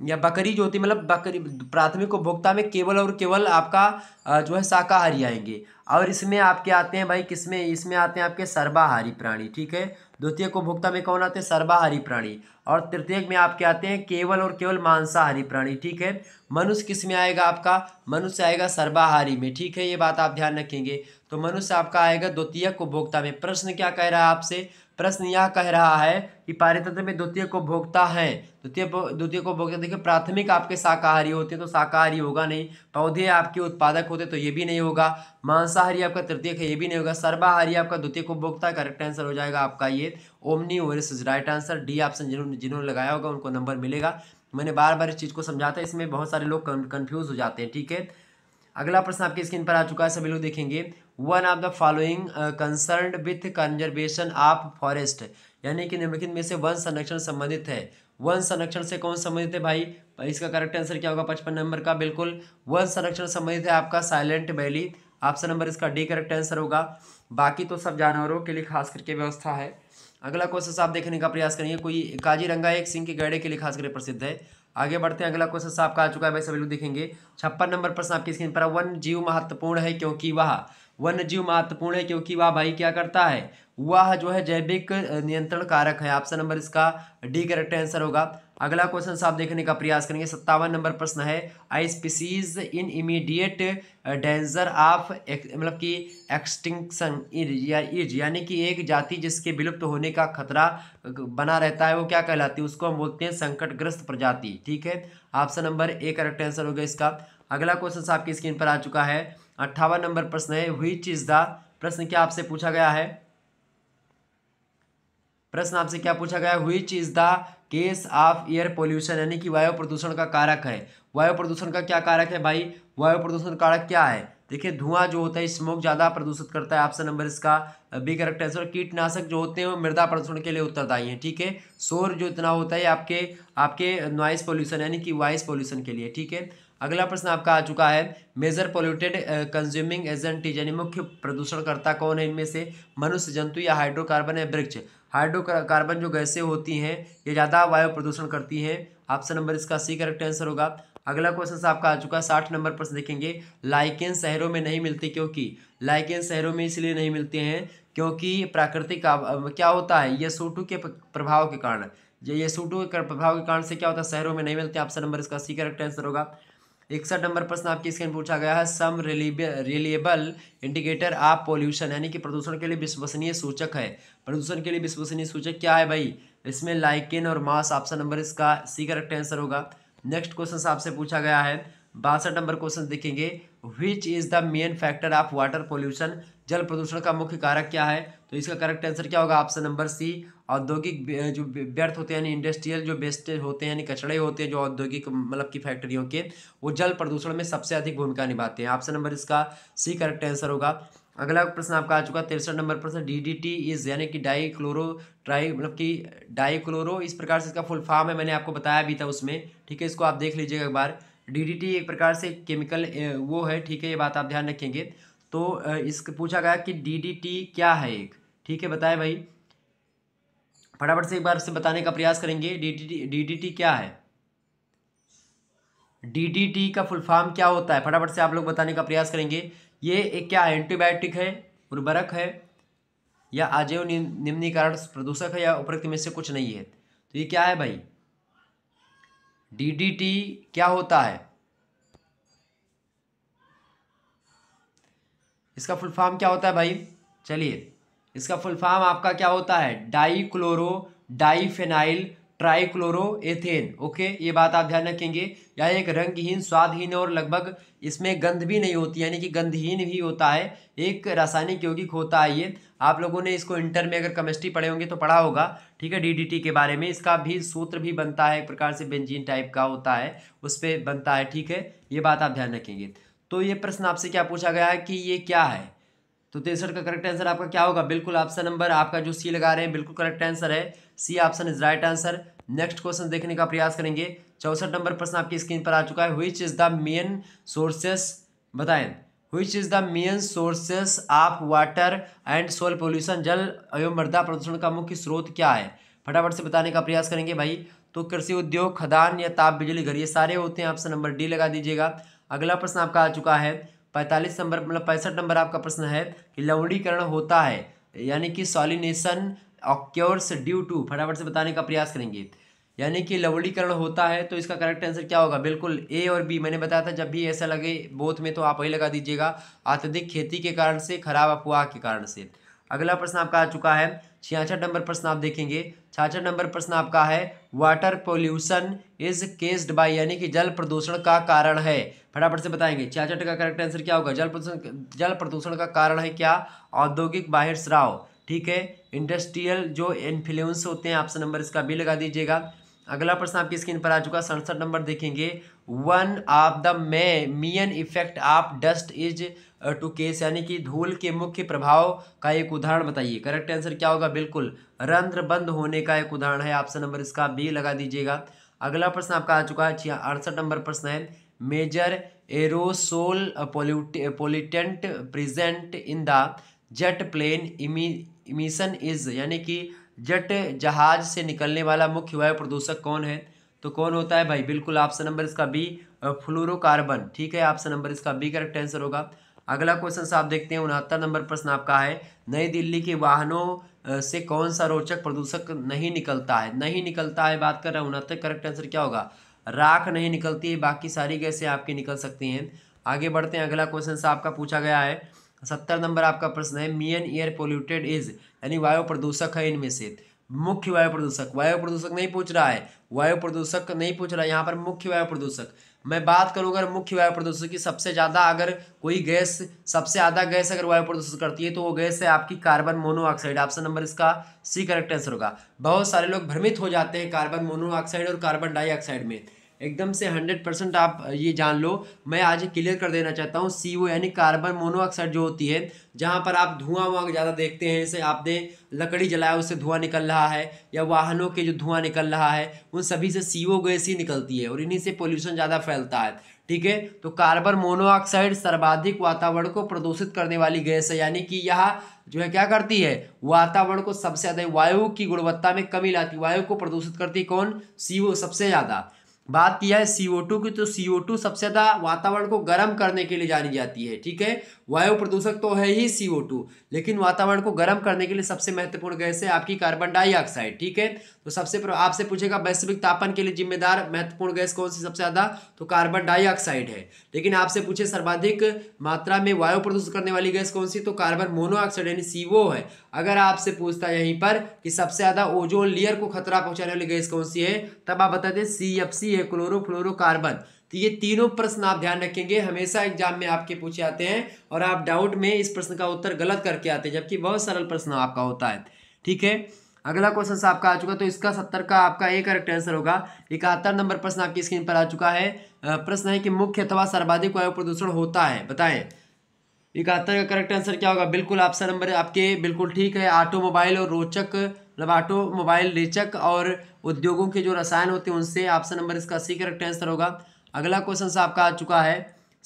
या बकरी जो होती है मतलब बकरी प्राथमिक उपभोक्ता में केवल और केवल आपका जो है शाकाहारी आएंगे और इसमें आपके आते हैं भाई किसमें इसमें आते हैं आपके सर्वाहारी प्राणी ठीक है द्वितीय उपभोक्ता में कौन आते हैं सर्वाहारी प्राणी और तृतीय में आपके आते हैं केवल और केवल मांसाहारी प्राणी ठीक है मनुष्य किस में आएगा आपका मनुष्य आएगा सर्वाहारी में ठीक है ये बात आप ध्यान रखेंगे तो मनुष्य आपका आएगा द्वितीय उपभोक्ता में प्रश्न क्या कह रहा है आपसे प्रश्न यह कह रहा है कि पारितंत्र में द्वितीय को भोगता है द्वितीय द्वितीय को भोगता देखिए प्राथमिक आपके शाकाहारी होते हैं तो शाकाहारी होगा नहीं पौधे आपके उत्पादक होते तो ये भी नहीं होगा मांसाहारी आपका तृतीय है ये भी नहीं होगा सर्वाहारी आपका द्वितीय को भोगता करेक्ट आंसर हो जाएगा आपका ये omni right answer D option जिन्होंने जिन्होंने लगाया होगा उनको नंबर मिलेगा मैंने बार बार इस चीज़ को समझाता है इसमें बहुत सारे लोग कन्फ्यूज़ हो जाते हैं ठीक है अगला प्रश्न आपकी स्क्रीन पर आ चुका है सभी लोग देखेंगे one of the following concern with conservation of forest यानी कि निम्नलिखित में से वन संरक्षण संबंधित है वन संरक्षण से कौन संबंधित है भाई इसका करेक्ट आंसर क्या होगा पचपन नंबर का बिल्कुल वन संरक्षण संबंधित है आपका साइलेंट वैली ऑप्शन नंबर इसका डी करेक्ट आंसर होगा बाकी तो सब जानवरों के लिए खास करके व्यवस्था है अगला क्वेश्चन आप देखने का प्रयास करेंगे कोई काजीरंगा एक सिंह के गैडे के लिए खास करके प्रसिद्ध है आगे बढ़ते हैं अगला क्वेश्चन साफ का आ चुका है सभी लोग देखेंगे छप्पन नंबर प्रश्न आपकी स्क्रीन पर वन जीव महत्वपूर्ण है क्योंकि वह वन्य जीव महत्वपूर्ण है क्योंकि वह भाई क्या करता है वह जो है जैविक नियंत्रण कारक है ऑप्शन नंबर इसका डी करेक्ट आंसर होगा अगला क्वेश्चन आप देखने का प्रयास करेंगे सत्तावन नंबर प्रश्न है I species in immediate danger of मतलब कि एक्सटिंक्शन इज यानी कि एक जाति जिसके विलुप्त होने का खतरा बना रहता है वो क्या कहलाती है उसको हम बोलते हैं संकटग्रस्त प्रजाति ठीक है option number A correct answer हो गया इसका अगला क्वेश्चन आपकी स्क्रीन पर आ चुका है अट्ठावन नंबर प्रश्न है हुई इज द प्रश्न क्या आपसे पूछा गया है प्रश्न आपसे क्या पूछा गया हुई is the cause of air pollution यानी कि वायु प्रदूषण का कारक है वायु प्रदूषण का क्या कारक है भाई वायु प्रदूषण कारक क्या है देखिए धुआं जो होता है स्मोक ज़्यादा प्रदूषित करता है ऑप्शन नंबर इसका बी करेक्ट आंसर कीटनाशक जो होते हैं वो मृदा प्रदूषण के लिए उत्तरदायी हैं ठीक है शोर जो इतना होता है आपके आपके नॉइस पोल्यूशन यानी कि वॉइस पोल्यूशन के लिए ठीक है अगला प्रश्न आपका आ चुका है मेजर पोल्यूटेड कंज्यूमिंग एजेंट यानी मुख्य प्रदूषणकर्ता कौन है इनमें से मनुष्य जंतु या हाइड्रोकार्बन या वृक्ष हाइड्रोकार्बन जो गैसें होती हैं ये ज़्यादा वायु प्रदूषण करती हैं ऑप्शन नंबर इसका सी करेक्ट आंसर होगा अगला क्वेश्चन आपका आ चुका है साठ नंबर प्रश्न देखेंगे लाइकेन शहरों में नहीं मिलती क्योंकि लाइकेन शहरों में इसलिए नहीं मिलते हैं क्योंकि प्राकृतिक क्या होता है ये सूटू के प्रभाव के कारण ये सूटू के प्रभाव के कारण से क्या होता है शहरों में नहीं मिलते ऑप्शन नंबर इसका सी करेक्ट आंसर होगा इकसठ नंबर प्रश्न आपके स्क्रीन पूछा गया है some reliable indicator of pollution यानी कि प्रदूषण के लिए विश्वसनीय सूचक है प्रदूषण के लिए विश्वसनीय सूचक क्या है भाई इसमें लाइकिन और मास ऑप्शन नंबर इसका सी करेक्ट आंसर होगा नेक्स्ट क्वेश्चन आपसे पूछा गया है बासठ नंबर क्वेश्चन देखेंगे which is the main factor of water pollution जल प्रदूषण का मुख्य कारक क्या है तो इसका करेक्ट आंसर क्या होगा ऑप्शन नंबर सी औद्योगिक जो व्यर्थ होते हैं यानी इंडस्ट्रियल जो वेस्टेज होते हैं यानी कचड़े होते हैं जो औद्योगिक मतलब की फैक्ट्रियों के वो जल प्रदूषण में सबसे अधिक भूमिका निभाते हैं ऑप्शन नंबर इसका सी करेक्ट आंसर होगा अगला प्रश्न आपका आ चुका है तिरसठ नंबर प्रश्न डी डी टी इज यानी कि डाई क्लोरो ट्राई मतलब कि डाई क्लोरो इस प्रकार से इसका फुल फॉर्म है मैंने आपको बताया भी था उसमें ठीक है इसको आप देख लीजिएगा एक बार डी डी टी एक प्रकार से केमिकल वो है ठीक है ये बात आप ध्यान रखेंगे तो इस पूछा गया कि डी क्या है एक ठीक है बताए भाई फटाफट से एक बार से बताने का प्रयास करेंगे डी टी क्या है डी का फुल फॉर्म क्या होता है फटाफट से आप लोग बताने का प्रयास करेंगे ये एक क्या एंटीबायोटिक है उर्वरक है या आजीव निम्नीकरण प्रदूषक है या उपरक्त में से कुछ नहीं है तो ये क्या है भाई डी क्या होता है इसका फुल फॉर्म क्या होता है भाई चलिए इसका फुल फॉर्म आपका क्या होता है dichlorodiphenyltrichloroethane okay ये बात आप ध्यान रखेंगे यह एक रंगहीन स्वादहीन और लगभग इसमें गंध भी नहीं होती यानी कि गंधहीन भी होता है एक रासायनिक यौगिक होता है ये आप लोगों ने इसको इंटर में अगर केमिस्ट्री पढ़े होंगे तो पढ़ा होगा ठीक है डीडीटी के बारे में इसका भी सूत्र भी बनता है एक प्रकार से बेंजीन टाइप का होता है उस पर बनता है ठीक है ये बात आप ध्यान रखेंगे तो ये प्रश्न आपसे क्या पूछा गया है कि ये क्या है तो तिरसठ का करेक्ट आंसर आपका क्या होगा बिल्कुल ऑप्शन नंबर आपका जो सी लगा रहे हैं बिल्कुल करेक्ट आंसर है C option is right answer next question देखने का प्रयास करेंगे चौसठ नंबर प्रश्न आपकी स्क्रीन पर आ चुका है which is the main sources बताएं which is the main sources of water and soil pollution जल एवं मृदा प्रदूषण का मुख्य स्रोत क्या है फटाफट से बताने का प्रयास करेंगे भाई तो कृषि उद्योग खदान या ताप बिजली घर ये सारे होते हैं ऑप्शन नंबर डी लगा दीजिएगा अगला प्रश्न आपका आ चुका है पैंतालीस नंबर मतलब पैंसठ नंबर आपका प्रश्न है कि लवणीकरण होता है यानी कि सॉलिनेशन ऑक्योर्स ड्यू टू फटाफट से बताने का प्रयास करेंगे यानी कि लवणीकरण होता है तो इसका करेक्ट आंसर क्या होगा बिल्कुल ए और बी मैंने बताया था जब भी ऐसा लगे बोथ में तो आप वही लगा दीजिएगा अत्यधिक खेती के कारण से खराब अफवाह के कारण से अगला प्रश्न आपका आ चुका है छियासठ नंबर प्रश्न आप देखेंगे छियासठ नंबर प्रश्न आपका है water pollution is caused by यानी कि जल प्रदूषण का कारण है फटाफट से बताएंगे छियासठ का करेक्ट आंसर क्या होगा जल प्रदूषण जल प्रदूषण का कारण है क्या औद्योगिक बाहर श्राव ठीक है इंडस्ट्रियल जो इन्फ्लुएंस होते हैं आपसे नंबर इसका भी लगा दीजिएगा अगला प्रश्न आपकी स्क्रीन पर आ चुका सड़सठ नंबर देखेंगे one of the main effect of dust is to cause यानी कि धूल के मुख्य प्रभाव का एक उदाहरण बताइए करेक्ट आंसर क्या होगा बिल्कुल रंध्र बंद होने का एक उदाहरण है ऑप्शन नंबर इसका बी लगा दीजिएगा अगला प्रश्न आपका आ चुका है अड़सठ नंबर प्रश्न है major aerosol pollutant present in the jet plane इमी इमिशन इज यानी कि जेट जहाज से निकलने वाला मुख्य वायु प्रदूषक कौन है तो कौन होता है भाई बिल्कुल ऑप्शन नंबर इसका बी फ्लोरोकार्बन ठीक है ऑप्शन नंबर इसका बी करेक्ट आंसर होगा अगला क्वेश्चन साहब देखते हैं उनहत्तर नंबर प्रश्न आपका है नई दिल्ली के वाहनों से कौन सा रोचक प्रदूषक नहीं निकलता है नहीं निकलता है बात कर रहे हैं उनहत्तर करेक्ट आंसर क्या होगा राख नहीं निकलती है बाकी सारी गैसें आपकी निकल सकती हैं आगे बढ़ते हैं अगला क्वेश्चन साहब आपका पूछा गया है सत्तर नंबर आपका प्रश्न है मियन एयर पोल्यूटेड इज यानी वायु प्रदूषक है इनमें से मुख्य वायु प्रदूषक वायु प्रदूषक नहीं पूछ रहा है वायु प्रदूषक नहीं पूछ रहा है यहाँ पर मुख्य वायु प्रदूषक मैं बात करूँ अगर मुख्य वायु प्रदूषण की सबसे ज़्यादा अगर कोई गैस सबसे ज़्यादा गैस अगर वायु प्रदूषण करती है तो वो गैस है आपकी कार्बन मोनोऑक्साइड ऑप्शन नंबर इसका सी करेक्ट आंसर होगा बहुत सारे लोग भ्रमित हो जाते हैं कार्बन मोनोऑक्साइड और कार्बन डाइऑक्साइड में एकदम से हंड्रेड परसेंट आप ये जान लो मैं आज क्लियर कर देना चाहता हूँ सी यानी कार्बन मोनोऑक्साइड जो होती है जहाँ पर आप धुआं वुआं ज़्यादा देखते हैं जैसे आपने लकड़ी जलाया उससे धुआं निकल रहा है या वाहनों के जो धुआं निकल रहा है उन सभी से सी गैस ही निकलती है और इन्हीं से पोल्यूशन ज़्यादा फैलता है ठीक है तो कार्बन मोनोऑक्साइड सर्वाधिक वातावरण को प्रदूषित करने वाली गैस है यानी कि यह जो है क्या करती है वातावरण को सबसे ज़्यादा वायु की गुणवत्ता में कमी लाती वायु को प्रदूषित करती कौन सी सबसे ज़्यादा बात किया है सी की तो सी सबसे ज़्यादा वातावरण को गर्म करने के लिए जानी जाती है ठीक है वायु प्रदूषक तो है ही सी टू लेकिन वातावरण को गर्म करने के लिए सबसे महत्वपूर्ण गैस है आपकी कार्बन डाइऑक्साइड ठीक है तो सबसे आपसे पूछेगा वैश्विक तापन के लिए जिम्मेदार महत्वपूर्ण गैस कौन सी सबसे ज़्यादा तो कार्बन डाइऑक्साइड है लेकिन आपसे पूछे सर्वाधिक मात्रा में वायु प्रदूषित करने वाली गैस कौन सी तो कार्बन मोनोऑक्साइड यानी सी है अगर आपसे पूछता है यहीं पर कि सबसे ज़्यादा ओजोन लेयर को खतरा पहुंचाने वाली गैस कौन सी है तब आप बताते सी एफ सी है कार्बन तो ये तीनों प्रश्न आप ध्यान रखेंगे हमेशा एग्जाम में आपके पूछे आते हैं और आप डाउट में इस प्रश्न का उत्तर गलत करके आते हैं जबकि बहुत सरल प्रश्न आपका होता है ठीक है अगला क्वेश्चन आपका आ चुका तो इसका सत्तर का आपका एक करेक्ट आंसर होगा इकहत्तर नंबर प्रश्न आपकी स्क्रीन पर आ चुका है प्रश्न है कि मुख्य अथवा सर्वाधिक वायु प्रदूषण होता है बताएं इकहत्तर का करेक्ट आंसर क्या होगा बिल्कुल आपसा नंबर आपके बिल्कुल ठीक है ऑटोमोबाइल और रोचक मतलब ऑटोमोबाइल रेचक और उद्योगों के जो रसायन होते हैं उनसे आपसा नंबर इसका सी करेक्ट आंसर होगा अगला क्वेश्चन आपका आ चुका है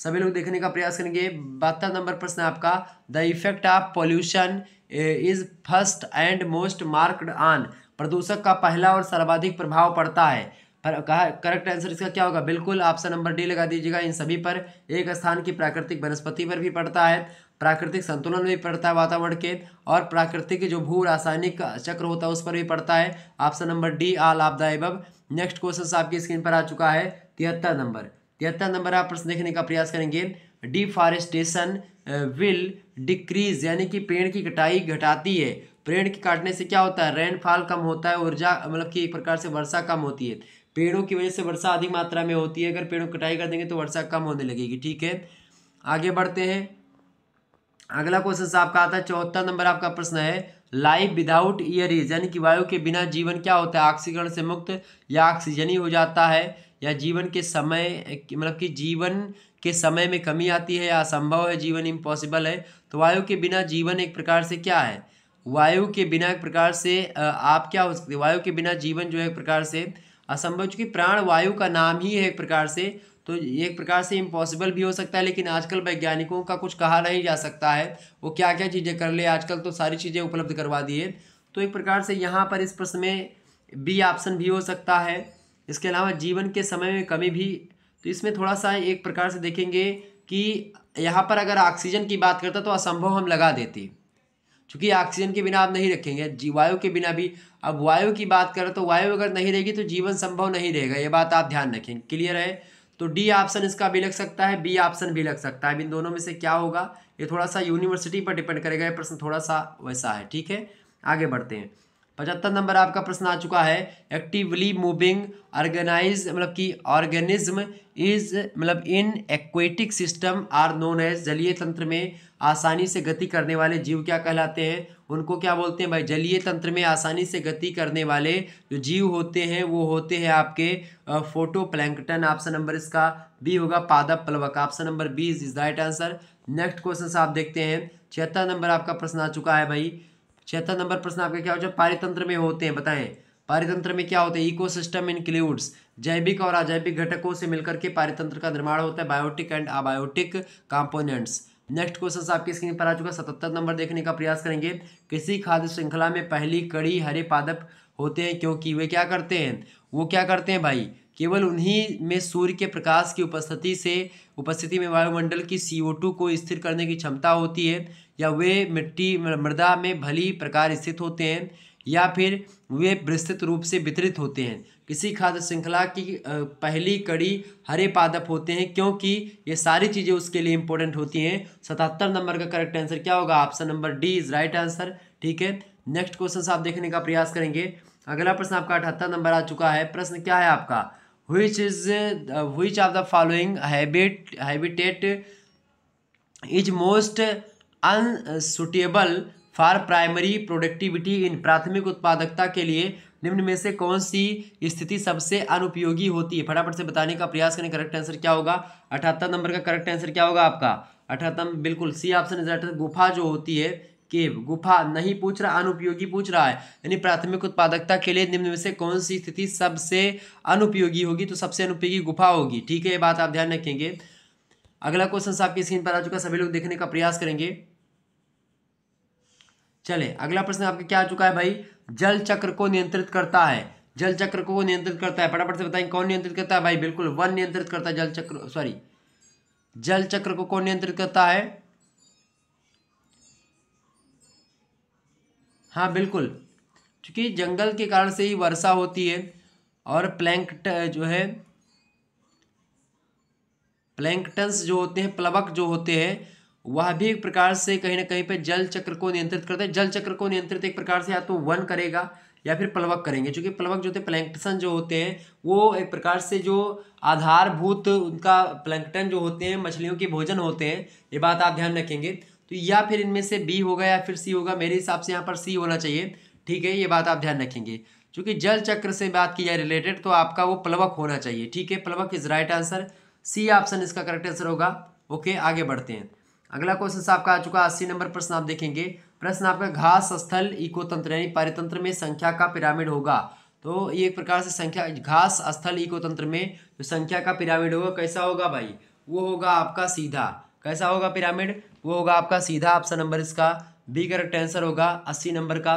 सभी लोग देखने का प्रयास करेंगे बहत्तर नंबर प्रश्न आपका the effect of pollution is first and most marked on प्रदूषक का पहला और सर्वाधिक प्रभाव पड़ता है पर कहा करेक्ट आंसर इसका क्या होगा बिल्कुल ऑप्शन नंबर डी लगा दीजिएगा इन सभी पर एक स्थान की प्राकृतिक वनस्पति पर भी पड़ता है प्राकृतिक संतुलन भी पड़ता है वातावरण के और प्राकृतिक जो भू रासायनिक चक्र होता है उस पर भी पड़ता है ऑप्शन नंबर डी आल आप दब नेक्स्ट क्वेश्चन आपकी स्क्रीन पर आ चुका है तिहत्तर नंबर तिहत्तर नंबर आप प्रश्न देखने का प्रयास करेंगे डिफॉरेस्टेशन विल डिक्रीज यानी कि पेड़ की कटाई घटाती है पेड़ के काटने से क्या होता है रेनफॉल कम होता है ऊर्जा मतलब कि एक प्रकार से वर्षा कम होती है पेड़ों की वजह से वर्षा अधिक मात्रा में होती है अगर पेड़ों की कटाई कर देंगे तो वर्षा कम होने लगेगी ठीक है आगे बढ़ते हैं अगला क्वेश्चन आपका आता है चौहत्तर नंबर आपका प्रश्न है लाइफ विदाउट ईयरिज यानी कि वायु के बिना जीवन क्या होता है ऑक्सीकरण से मुक्त या ऑक्सीजन ही हो जाता है या जीवन के समय मतलब कि जीवन के समय में कमी आती है या असंभव है जीवन इम्पॉसिबल है तो वायु के बिना जीवन एक प्रकार से क्या है वायु के बिना एक प्रकार से आप क्या हो सकते वायु के बिना जीवन जो है एक प्रकार से असंभव चूँकि प्राण वायु का नाम ही है एक प्रकार से तो एक प्रकार से इम्पॉसिबल भी हो सकता है लेकिन आजकल वैज्ञानिकों का कुछ कहा नहीं जा सकता है वो क्या क्या चीज़ें कर ले आजकल तो सारी चीज़ें उपलब्ध करवा दी है तो एक प्रकार से यहाँ पर इस प्रश्न में बी ऑप्शन भी हो सकता है इसके अलावा जीवन के समय में कमी भी तो इसमें थोड़ा सा एक प्रकार से देखेंगे कि यहाँ पर अगर ऑक्सीजन की बात करता तो असंभव हम लगा देते क्योंकि ऑक्सीजन के बिना आप नहीं रखेंगे जी वायु के बिना भी अब वायु की बात करें तो वायु अगर नहीं रहेगी तो जीवन संभव नहीं रहेगा ये बात आप ध्यान रखें क्लियर है तो डी ऑप्शन इसका भी लग सकता है बी ऑप्शन भी लग सकता है अब इन दोनों में से क्या होगा ये थोड़ा सा यूनिवर्सिटी पर डिपेंड करेगा ये प्रश्न थोड़ा सा वैसा है ठीक है आगे बढ़ते हैं पचहत्तर नंबर आपका प्रश्न आ चुका है एक्टिवली मूविंग ऑर्गेनाइज मतलब कि ऑर्गेनिज्म इज मतलब in aquatic system are known as जलीय तंत्र में आसानी से गति करने वाले जीव क्या कहलाते हैं उनको क्या बोलते हैं भाई जलीय तंत्र में आसानी से गति करने वाले जो जीव होते हैं वो होते हैं आपके फोटो प्लैंकटन ऑप्शन नंबर इसका बी होगा पादप पलवक option number B is right answer next question आप देखते हैं छिहत्तर नंबर आपका प्रश्न आ चुका है भाई छिहत्तर नंबर प्रश्न आपका क्या हो जाए पारितंत्र में होते हैं बताएं पारितंत्र में क्या होते हैं इको सिस्टम इनक्लूड्स जैविक और अजैविक घटकों से मिलकर के पारितंत्र का निर्माण होता है biotic and abiotic components next question आपकी स्क्रीन पर आ चुका सतहत्तर नंबर देखने का प्रयास करेंगे किसी खाद्य श्रृंखला में पहली कड़ी हरे पादप होते हैं क्योंकि वे क्या करते हैं वो क्या करते हैं भाई केवल उन्हीं में सूर्य के प्रकाश की उपस्थिति से उपस्थिति में वायुमंडल की टू को स्थिर करने की क्षमता होती है या वे मिट्टी मृदा में भली प्रकार स्थित होते हैं या फिर वे विस्तृत रूप से वितरित होते हैं किसी खाद्य श्रृंखला की पहली कड़ी हरे पादप होते हैं क्योंकि ये सारी चीज़ें उसके लिए इंपॉर्टेंट होती हैं सतहत्तर नंबर का करेक्ट आंसर क्या होगा option number D is right answer ठीक है नेक्स्ट क्वेश्चन आप देखने का प्रयास करेंगे अगला प्रश्न आपका अठहत्तर नंबर आ चुका है प्रश्न क्या है आपका विच इज हुई of the following habit habitat is most unsuitable for primary productivity in प्राथमिक उत्पादकता के लिए निम्न में से कौन सी स्थिति सबसे अनुपयोगी होती है फटाफट से बताने का प्रयास करें करेक्ट आंसर क्या होगा अठहत्तर नंबर का करेक्ट आंसर क्या होगा आपका अठहत्तर बिल्कुल सी ऑप्शन इज गुफा जो होती है केव गुफा नहीं पूछ रहा अनुपयोगी पूछ रहा है यानी प्राथमिक उत्पादकता के लिए निम्न में से कौन सी स्थिति सबसे अनुपयोगी होगी तो सबसे अनुपयोगी गुफा होगी ठीक है ये बात आप ध्यान रखेंगे अगला क्वेश्चन आपकी स्क्रीन पर आ चुका सभी लोग देखने का प्रयास करेंगे चले अगला प्रश्न आपका क्या आ चुका है भाई जल चक्र को नियंत्रित करता है जल चक्र को नियंत्रित करता है फटाफट से बताएंगे कौन नियंत्रित करता है भाई बिल्कुल वन नियंत्रित करता है जल चक्र सॉरी जल चक्र को कौन नियंत्रित करता है हाँ बिल्कुल क्योंकि जंगल के कारण से ही वर्षा होती है और प्लैंकट जो है प्लैंकटन्स जो होते हैं प्लवक जो होते हैं वह भी एक प्रकार से कहीं ना कहीं पे जल चक्र को नियंत्रित करता है जल चक्र को नियंत्रित एक प्रकार से या तो वन करेगा या फिर प्लवक करेंगे क्योंकि प्लवक जो होते हैं जो होते हैं वो एक प्रकार से जो आधारभूत उनका प्लैंकटन जो होते हैं मछलियों के भोजन होते हैं ये बात आप ध्यान रखेंगे तो या फिर इनमें से बी होगा या फिर सी होगा मेरे हिसाब से यहाँ पर सी होना चाहिए ठीक है ये बात आप ध्यान रखेंगे चूँकि जल चक्र से बात की जाए रिलेटेड तो आपका वो प्लवक होना चाहिए ठीक है प्लवक is right answer C option इसका करेक्ट आंसर होगा ओके आगे बढ़ते हैं अगला क्वेश्चन आपका आ चुका अस्सी नंबर प्रश्न आप देखेंगे प्रश्न आपका घास स्थल तंत्र यानी पारितंत्र में संख्या का पिरामिड होगा तो ये एक प्रकार से संख्या घास स्थल इकोतंत्र में जो संख्या का पिरामिड होगा कैसा होगा भाई वो होगा आपका सीधा कैसा होगा पिरामिड वो होगा आपका सीधा ऑप्शन नंबर इसका बी करेक्ट आंसर होगा अस्सी नंबर का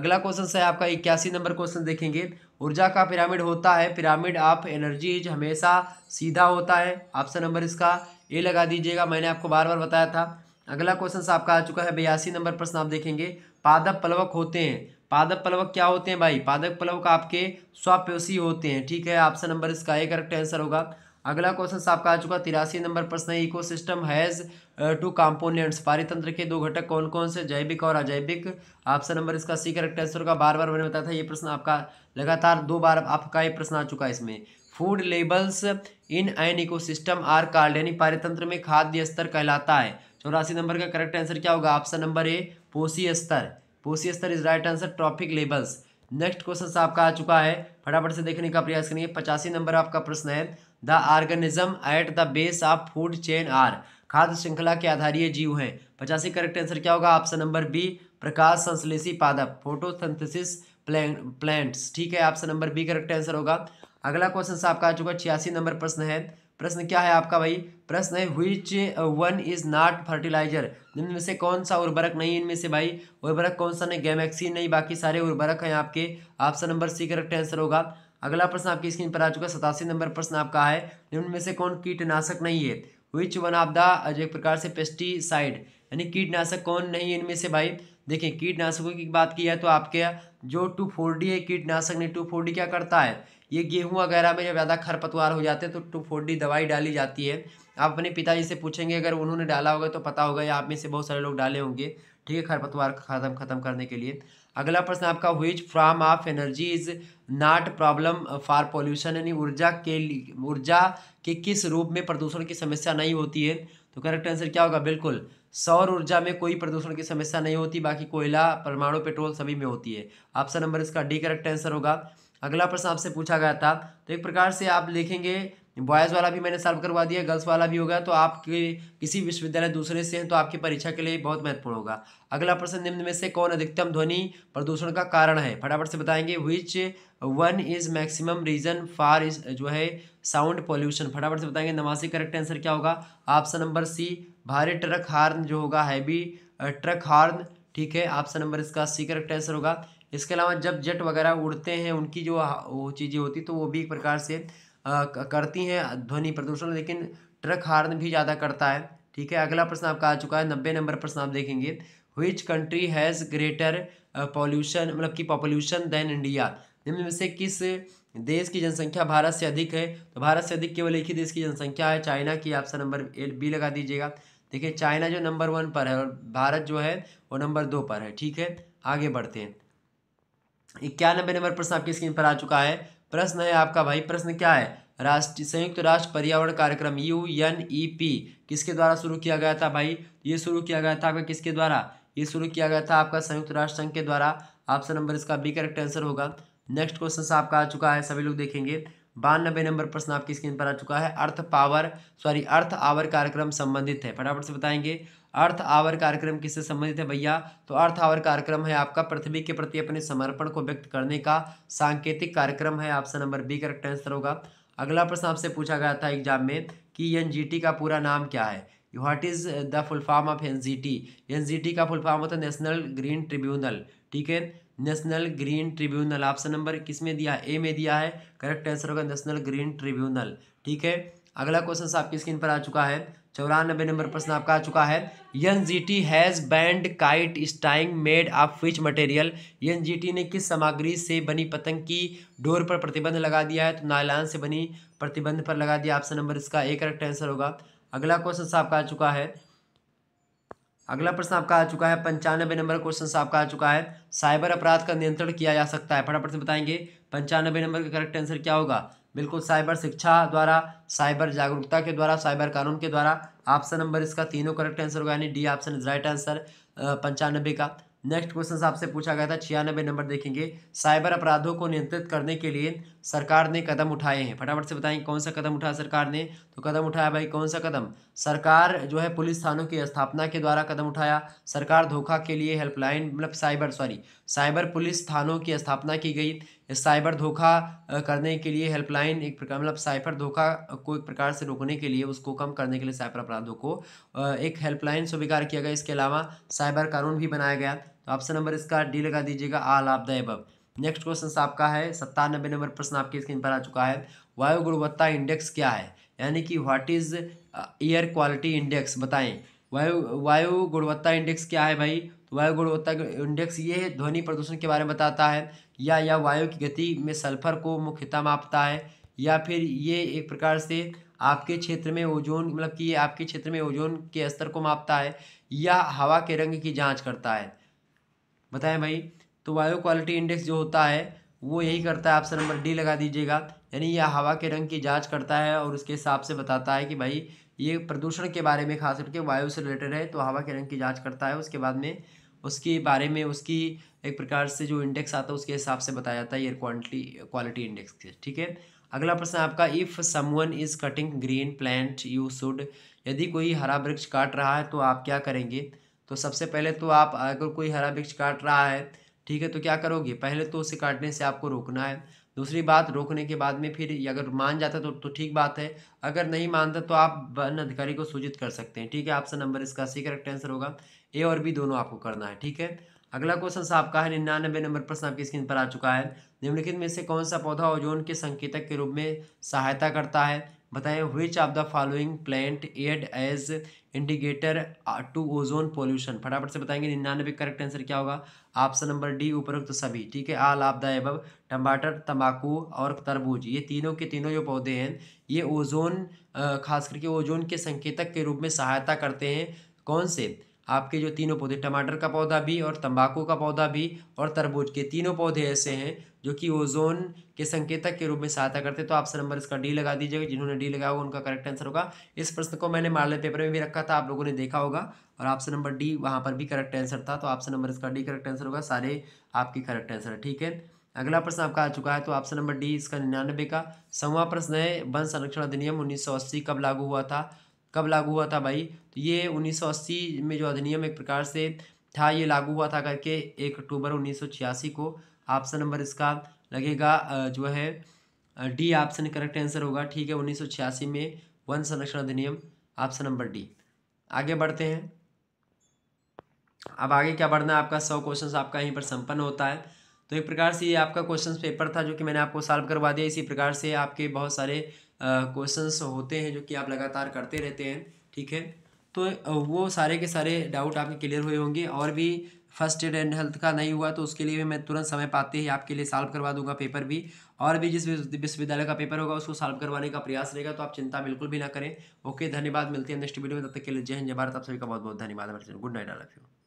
अगला क्वेश्चन है आपका इक्यासी नंबर क्वेश्चन देखेंगे ऊर्जा का पिरामिड होता है पिरामिड ऑफ एनर्जी हमेशा सीधा होता है ऑप्शन नंबर इसका ए लगा दीजिएगा मैंने आपको बार बार बताया था अगला क्वेश्चन आपका आ चुका है बयासी नंबर प्रश्न आप देखेंगे पादप पलवक होते हैं पादप पलवक क्या होते हैं भाई पादप प्लवक आपके स्वपेशी होते हैं ठीक है ऑप्शन नंबर इसका ए करेक्ट आंसर होगा अगला क्वेश्चन आपका आ चुका तिरासी नंबर प्रश्न है सिस्टम हैज़ टू कॉम्पोनेंट्स पारितंत्र के दो घटक कौन कौन से जैविक और अजैविक ऑप्शन नंबर इसका सी करेक्ट आंसर होगा बार बार मैंने बताया था ये प्रश्न आपका लगातार दो बार आपका ये प्रश्न आ चुका है इसमें food levels in an ecosystem are called यानी पारितंत्र में खाद्य स्तर कहलाता है चौरासी नंबर का करेक्ट आंसर क्या होगा ऑप्शन नंबर ए पोसी स्तर पोसी स्तर is right answer trophic levels next question आपका आ चुका है फटाफट से देखने का प्रयास करेंगे पचासी नंबर आपका प्रश्न है the organism at the base of food chain are खाद्य श्रृंखला के आधारीय जीव है पचासी करेक्ट आंसर क्या होगा ऑप्शन नंबर बी प्रकाश संश्लेषी पादप फोटोसिंथेसिस प्लांट्स ठीक है option number B correct answer होगा अगला क्वेश्चन आपका आ चुका छियासी नंबर प्रश्न है प्रश्न क्या है आपका भाई प्रश्न है which one is not fertilizer में से कौन सा उर्वरक नहीं इनमें से भाई उर्वरक कौन सा नहीं गैमेक्सीन नहीं बाकी सारे उर्वरक हैं आपके option number C correct answer होगा अगला प्रश्न आपकी स्क्रीन पर आ चुका है सतासी नंबर प्रश्न आपका है निम्न में से कौन कीटनाशक नहीं है विच वन ऑफ द एक प्रकार से पेस्टिसाइड यानी कीटनाशक कौन नहीं इनमें से भाई देखिए कीटनाशकों की बात की जाए तो आपके जो टू फोर डी है कीटनाशक नहीं टू फोर डी क्या करता है ये गेहूँ वगैरह में जब ज़्यादा खरपतवार हो जाते हैं तो टू फोर दवाई डाली जाती है आप अपने पिताजी से पूछेंगे अगर उन्होंने डाला होगा तो पता होगा या आप में से बहुत सारे लोग डाले होंगे ठीक है खरपतवार खत्म खत्म करने के लिए अगला प्रश्न आपका which form of energy is not problem for pollution यानी ऊर्जा के ऊर्जा के किस रूप में प्रदूषण की समस्या नहीं होती है तो करेक्ट आंसर क्या होगा बिल्कुल सौर ऊर्जा में कोई प्रदूषण की समस्या नहीं होती बाकी कोयला परमाणु पेट्रोल सभी में होती है ऑप्शन नंबर इसका डी करेक्ट आंसर होगा अगला प्रश्न आपसे पूछा गया था तो एक प्रकार से आप लिखेंगे बॉयज़ वाला भी मैंने सॉल्व करवा दिया गर्ल्स वाला भी होगा तो आपके किसी विश्वविद्यालय दूसरे से हैं तो आपकी परीक्षा के लिए बहुत महत्वपूर्ण होगा अगला प्रश्न निम्न में से कौन अधिकतम ध्वनि प्रदूषण का कारण है फटाफट से बताएंगे which one is maximum reason for is जो है साउंड पॉल्यूशन फटाफट से बताएंगे नवासी करेक्ट आंसर क्या होगा ऑप्शन नंबर सी भारी ट्रक हार्न जो होगा हैवी ट्रक हार्न ठीक है ऑप्शन नंबर इसका सी करेक्ट आंसर होगा इसके अलावा जब जेट वगैरह उड़ते हैं उनकी जो वो चीज़ें होती तो वो भी एक प्रकार से करती हैं ध्वनि प्रदूषण लेकिन ट्रक हार्न भी ज़्यादा करता है ठीक है अगला प्रश्न आपका आ चुका है नब्बे नंबर प्रश्न आप देखेंगे which country has greater pollution मतलब कि पॉपुलेशन देन इंडिया निम्न में से किस देश की जनसंख्या भारत से अधिक है तो भारत से अधिक केवल एक ही देश की जनसंख्या है चाइना की आपसे नंबर ए बी लगा दीजिएगा देखिए चाइना जो नंबर वन पर है और भारत जो है वो नंबर दो पर है ठीक है आगे बढ़ते हैं इक्यानबे नंबर प्रश्न आपकी स्क्रीन पर आ चुका है प्रश्न है आपका भाई प्रश्न क्या है राष्ट्र संयुक्त राष्ट्र पर्यावरण कार्यक्रम यू एन ई पी किसके द्वारा शुरू किया गया था भाई ये शुरू किया गया था आपका किसके द्वारा ये शुरू किया गया था आपका संयुक्त राष्ट्र संघ के द्वारा ऑप्शन नंबर इसका बी करेक्ट आंसर होगा नेक्स्ट क्वेश्चन आपका आ चुका है सभी लोग देखेंगे बानबे नंबर प्रश्न आपकी स्क्रीन पर आ चुका है earth power sorry earth hour कार्यक्रम संबंधित है फटाफट से बताएंगे अर्थ आवर कार्यक्रम किससे संबंधित है भैया तो अर्थ आवर कार्यक्रम है आपका पृथ्वी के प्रति अपने समर्पण को व्यक्त करने का सांकेतिक कार्यक्रम है option number B correct answer होगा अगला प्रश्न आपसे पूछा गया था एग्जाम में कि एन का पूरा नाम क्या है what is the full form of N G का फुल फॉर्म होता है नेशनल ग्रीन ट्रिब्यूनल ठीक है national green tribunal option number किस में दिया है ए में दिया है करेक्ट आंसर होगा नेशनल ग्रीन ट्रिब्यूनल ठीक है अगला क्वेश्चन आपकी स्क्रीन पर आ चुका है चौरानबे नंबर प्रश्न आपका आ चुका है N G T has banned kite string made of which material N G T ने किस सामग्री से बनी पतंग की डोर पर प्रतिबंध लगा दिया है तो नायलान से बनी प्रतिबंध पर लगा दिया ऑप्शन नंबर इसका एक करेक्ट आंसर होगा अगला क्वेश्चन आपका आ चुका है अगला प्रश्न आपका आ चुका है पंचानबे नंबर क्वेश्चन आपका आ चुका है साइबर अपराध का नियंत्रण किया जा सकता है फटाफट से बताएंगे पंचानबे नंबर का करेक्ट आंसर क्या होगा बिल्कुल साइबर शिक्षा द्वारा साइबर जागरूकता के द्वारा साइबर कानून के द्वारा ऑप्शन नंबर इसका तीनों करेक्ट आंसर होगा यानी D option is right answer पंचानबे का नेक्स्ट क्वेश्चन आपसे पूछा गया था छियानबे नंबर देखेंगे साइबर अपराधों को नियंत्रित करने के लिए सरकार ने कदम उठाए हैं फटाफट से बताएं कौन सा कदम उठाया सरकार ने तो कदम उठाया भाई कौन सा कदम सरकार जो है पुलिस थानों की स्थापना के द्वारा कदम उठाया सरकार धोखा के लिए हेल्पलाइन मतलब साइबर सॉरी साइबर पुलिस थानों की स्थापना की गई साइबर धोखा करने के लिए हेल्पलाइन एक प्रकार मतलब साइबर धोखा को एक प्रकार से रोकने के लिए उसको कम करने के लिए साइबर अपराधों को एक हेल्पलाइन स्वीकार किया गया इसके अलावा साइबर कानून भी बनाया गया तो ऑप्शन नंबर इसका डी लगा दीजिएगा आ ऑफ नेक्स्ट क्वेश्चन आपका है सत्तानबे नंबर प्रश्न आपके स्क्रीन पर आ चुका है वायु गुणवत्ता इंडेक्स क्या है यानी कि what is air quality index बताएं वायु वायु गुणवत्ता इंडेक्स क्या है भाई तो वायु गुणवत्ता इंडेक्स ये ध्वनि प्रदूषण के बारे में बताता है या यह वायु की गति में सल्फर को मुख्यतः मापता है या फिर ये एक प्रकार से आपके क्षेत्र में ओजोन मतलब कि ये आपके क्षेत्र में ओजोन के स्तर को मापता है या हवा के रंग की जांच करता है बताएं भाई तो वायु क्वालिटी इंडेक्स जो होता है वो यही करता है ऑप्शन नंबर डी लगा दीजिएगा यानी यह हवा के रंग की जाँच करता है और उसके हिसाब से बताता है कि भाई ये प्रदूषण के बारे में खास करके वायु से रिलेटेड है तो हवा के रंग की जाँच करता है उसके बाद में उसके बारे में उसकी एक प्रकार से जो इंडेक्स आता है उसके हिसाब से बताया जाता है एयर क्वान्टी क्वालिटी इंडेक्स ठीक है अगला प्रश्न आपका if someone is cutting green plant you should यदि कोई हरा वृक्ष काट रहा है तो आप क्या करेंगे तो सबसे पहले तो आप अगर कोई हरा वृक्ष काट रहा है ठीक है तो क्या करोगे पहले तो उसे काटने से आपको रोकना है दूसरी बात रोकने के बाद में फिर अगर मान जाता तो तो ठीक बात है अगर नहीं मानता तो आप वन अधिकारी को सूचित कर सकते हैं ठीक है आपसे नंबर इसका सी करेक्ट आंसर होगा ए और बी दोनों आपको करना है ठीक है अगला क्वेश्चन आपका है निन्यानबे नंबर प्रश्न आपकी स्क्रीन पर आ चुका है निम्नलिखित में से कौन सा पौधा ओजोन के संकेतक के रूप में सहायता करता है बताएं which of the following plant act as indicator to ozone pollution फटाफट से बताएंगे निन्यानबे करेक्ट आंसर क्या होगा ऑप्शन नंबर डी उपरोक्त तो सभी ठीक है आल आप द टमाटर तंबाकू और तरबूज ये तीनों के तीनों जो पौधे हैं ये ओजोन खास करके ओजोन के संकेतक के रूप में सहायता करते हैं कौन से आपके जो तीनों पौधे टमाटर का पौधा भी और तंबाकू का पौधा भी और तरबूज के तीनों पौधे ऐसे हैं जो कि ओजोन के संकेतक के रूप में सहायता करते हैं तो आपसे नंबर इसका डी लगा दीजिएगा जिन्होंने डी लगाया होगा उनका करेक्ट आंसर होगा इस प्रश्न को मैंने मार्ले पेपर में भी रखा था आप लोगों ने देखा होगा और ऑप्शन नंबर डी वहाँ पर भी करेक्ट आंसर था तो आपसे नंबर इसका डी करेक्ट आंसर होगा सारे आपकी करेक्ट आंसर है ठीक है अगला प्रश्न आपका आ चुका है तो ऑप्शन नंबर डी इसका निन्यानवे का सवा प्रश्न है वन संरक्षण अधिनियम उन्नीस कब लागू हुआ था कब लागू हुआ था भाई तो ये 1980 में जो अधिनियम एक प्रकार से था ये लागू हुआ था करके एक अक्टूबर उन्नीस को ऑप्शन नंबर इसका लगेगा जो है डी ऑप्शन करेक्ट आंसर होगा ठीक है उन्नीस में वन संरक्षण अधिनियम ऑप्शन नंबर डी आगे बढ़ते हैं अब आगे क्या बढ़ना है आपका सौ क्वेश्चन आपका यहीं पर संपन्न होता है तो एक प्रकार से ये आपका क्वेश्चन पेपर था जो कि मैंने आपको सॉल्व करवा दिया इसी प्रकार से आपके बहुत सारे क्वेश्चंस होते हैं जो कि आप लगातार करते रहते हैं ठीक है तो वो सारे के सारे डाउट आपके क्लियर हुए होंगे और भी फर्स्ट एड एंड हेल्थ का नहीं हुआ तो उसके लिए भी मैं तुरंत समय पाते ही आपके लिए सॉल्व करवा दूंगा पेपर भी और भी जिस विश्वविद्यालय का पेपर होगा उसको सॉल्व करवाने का प्रयास रहेगा तो आप चिंता बिल्कुल भी ना करें ओके धन्यवाद मिलते हैं नेक्स्ट वीडियो में तब तक के लिए जय हिंद जय भारत आप सभी का बहुत बहुत धन्यवाद गुड नाइट आल यू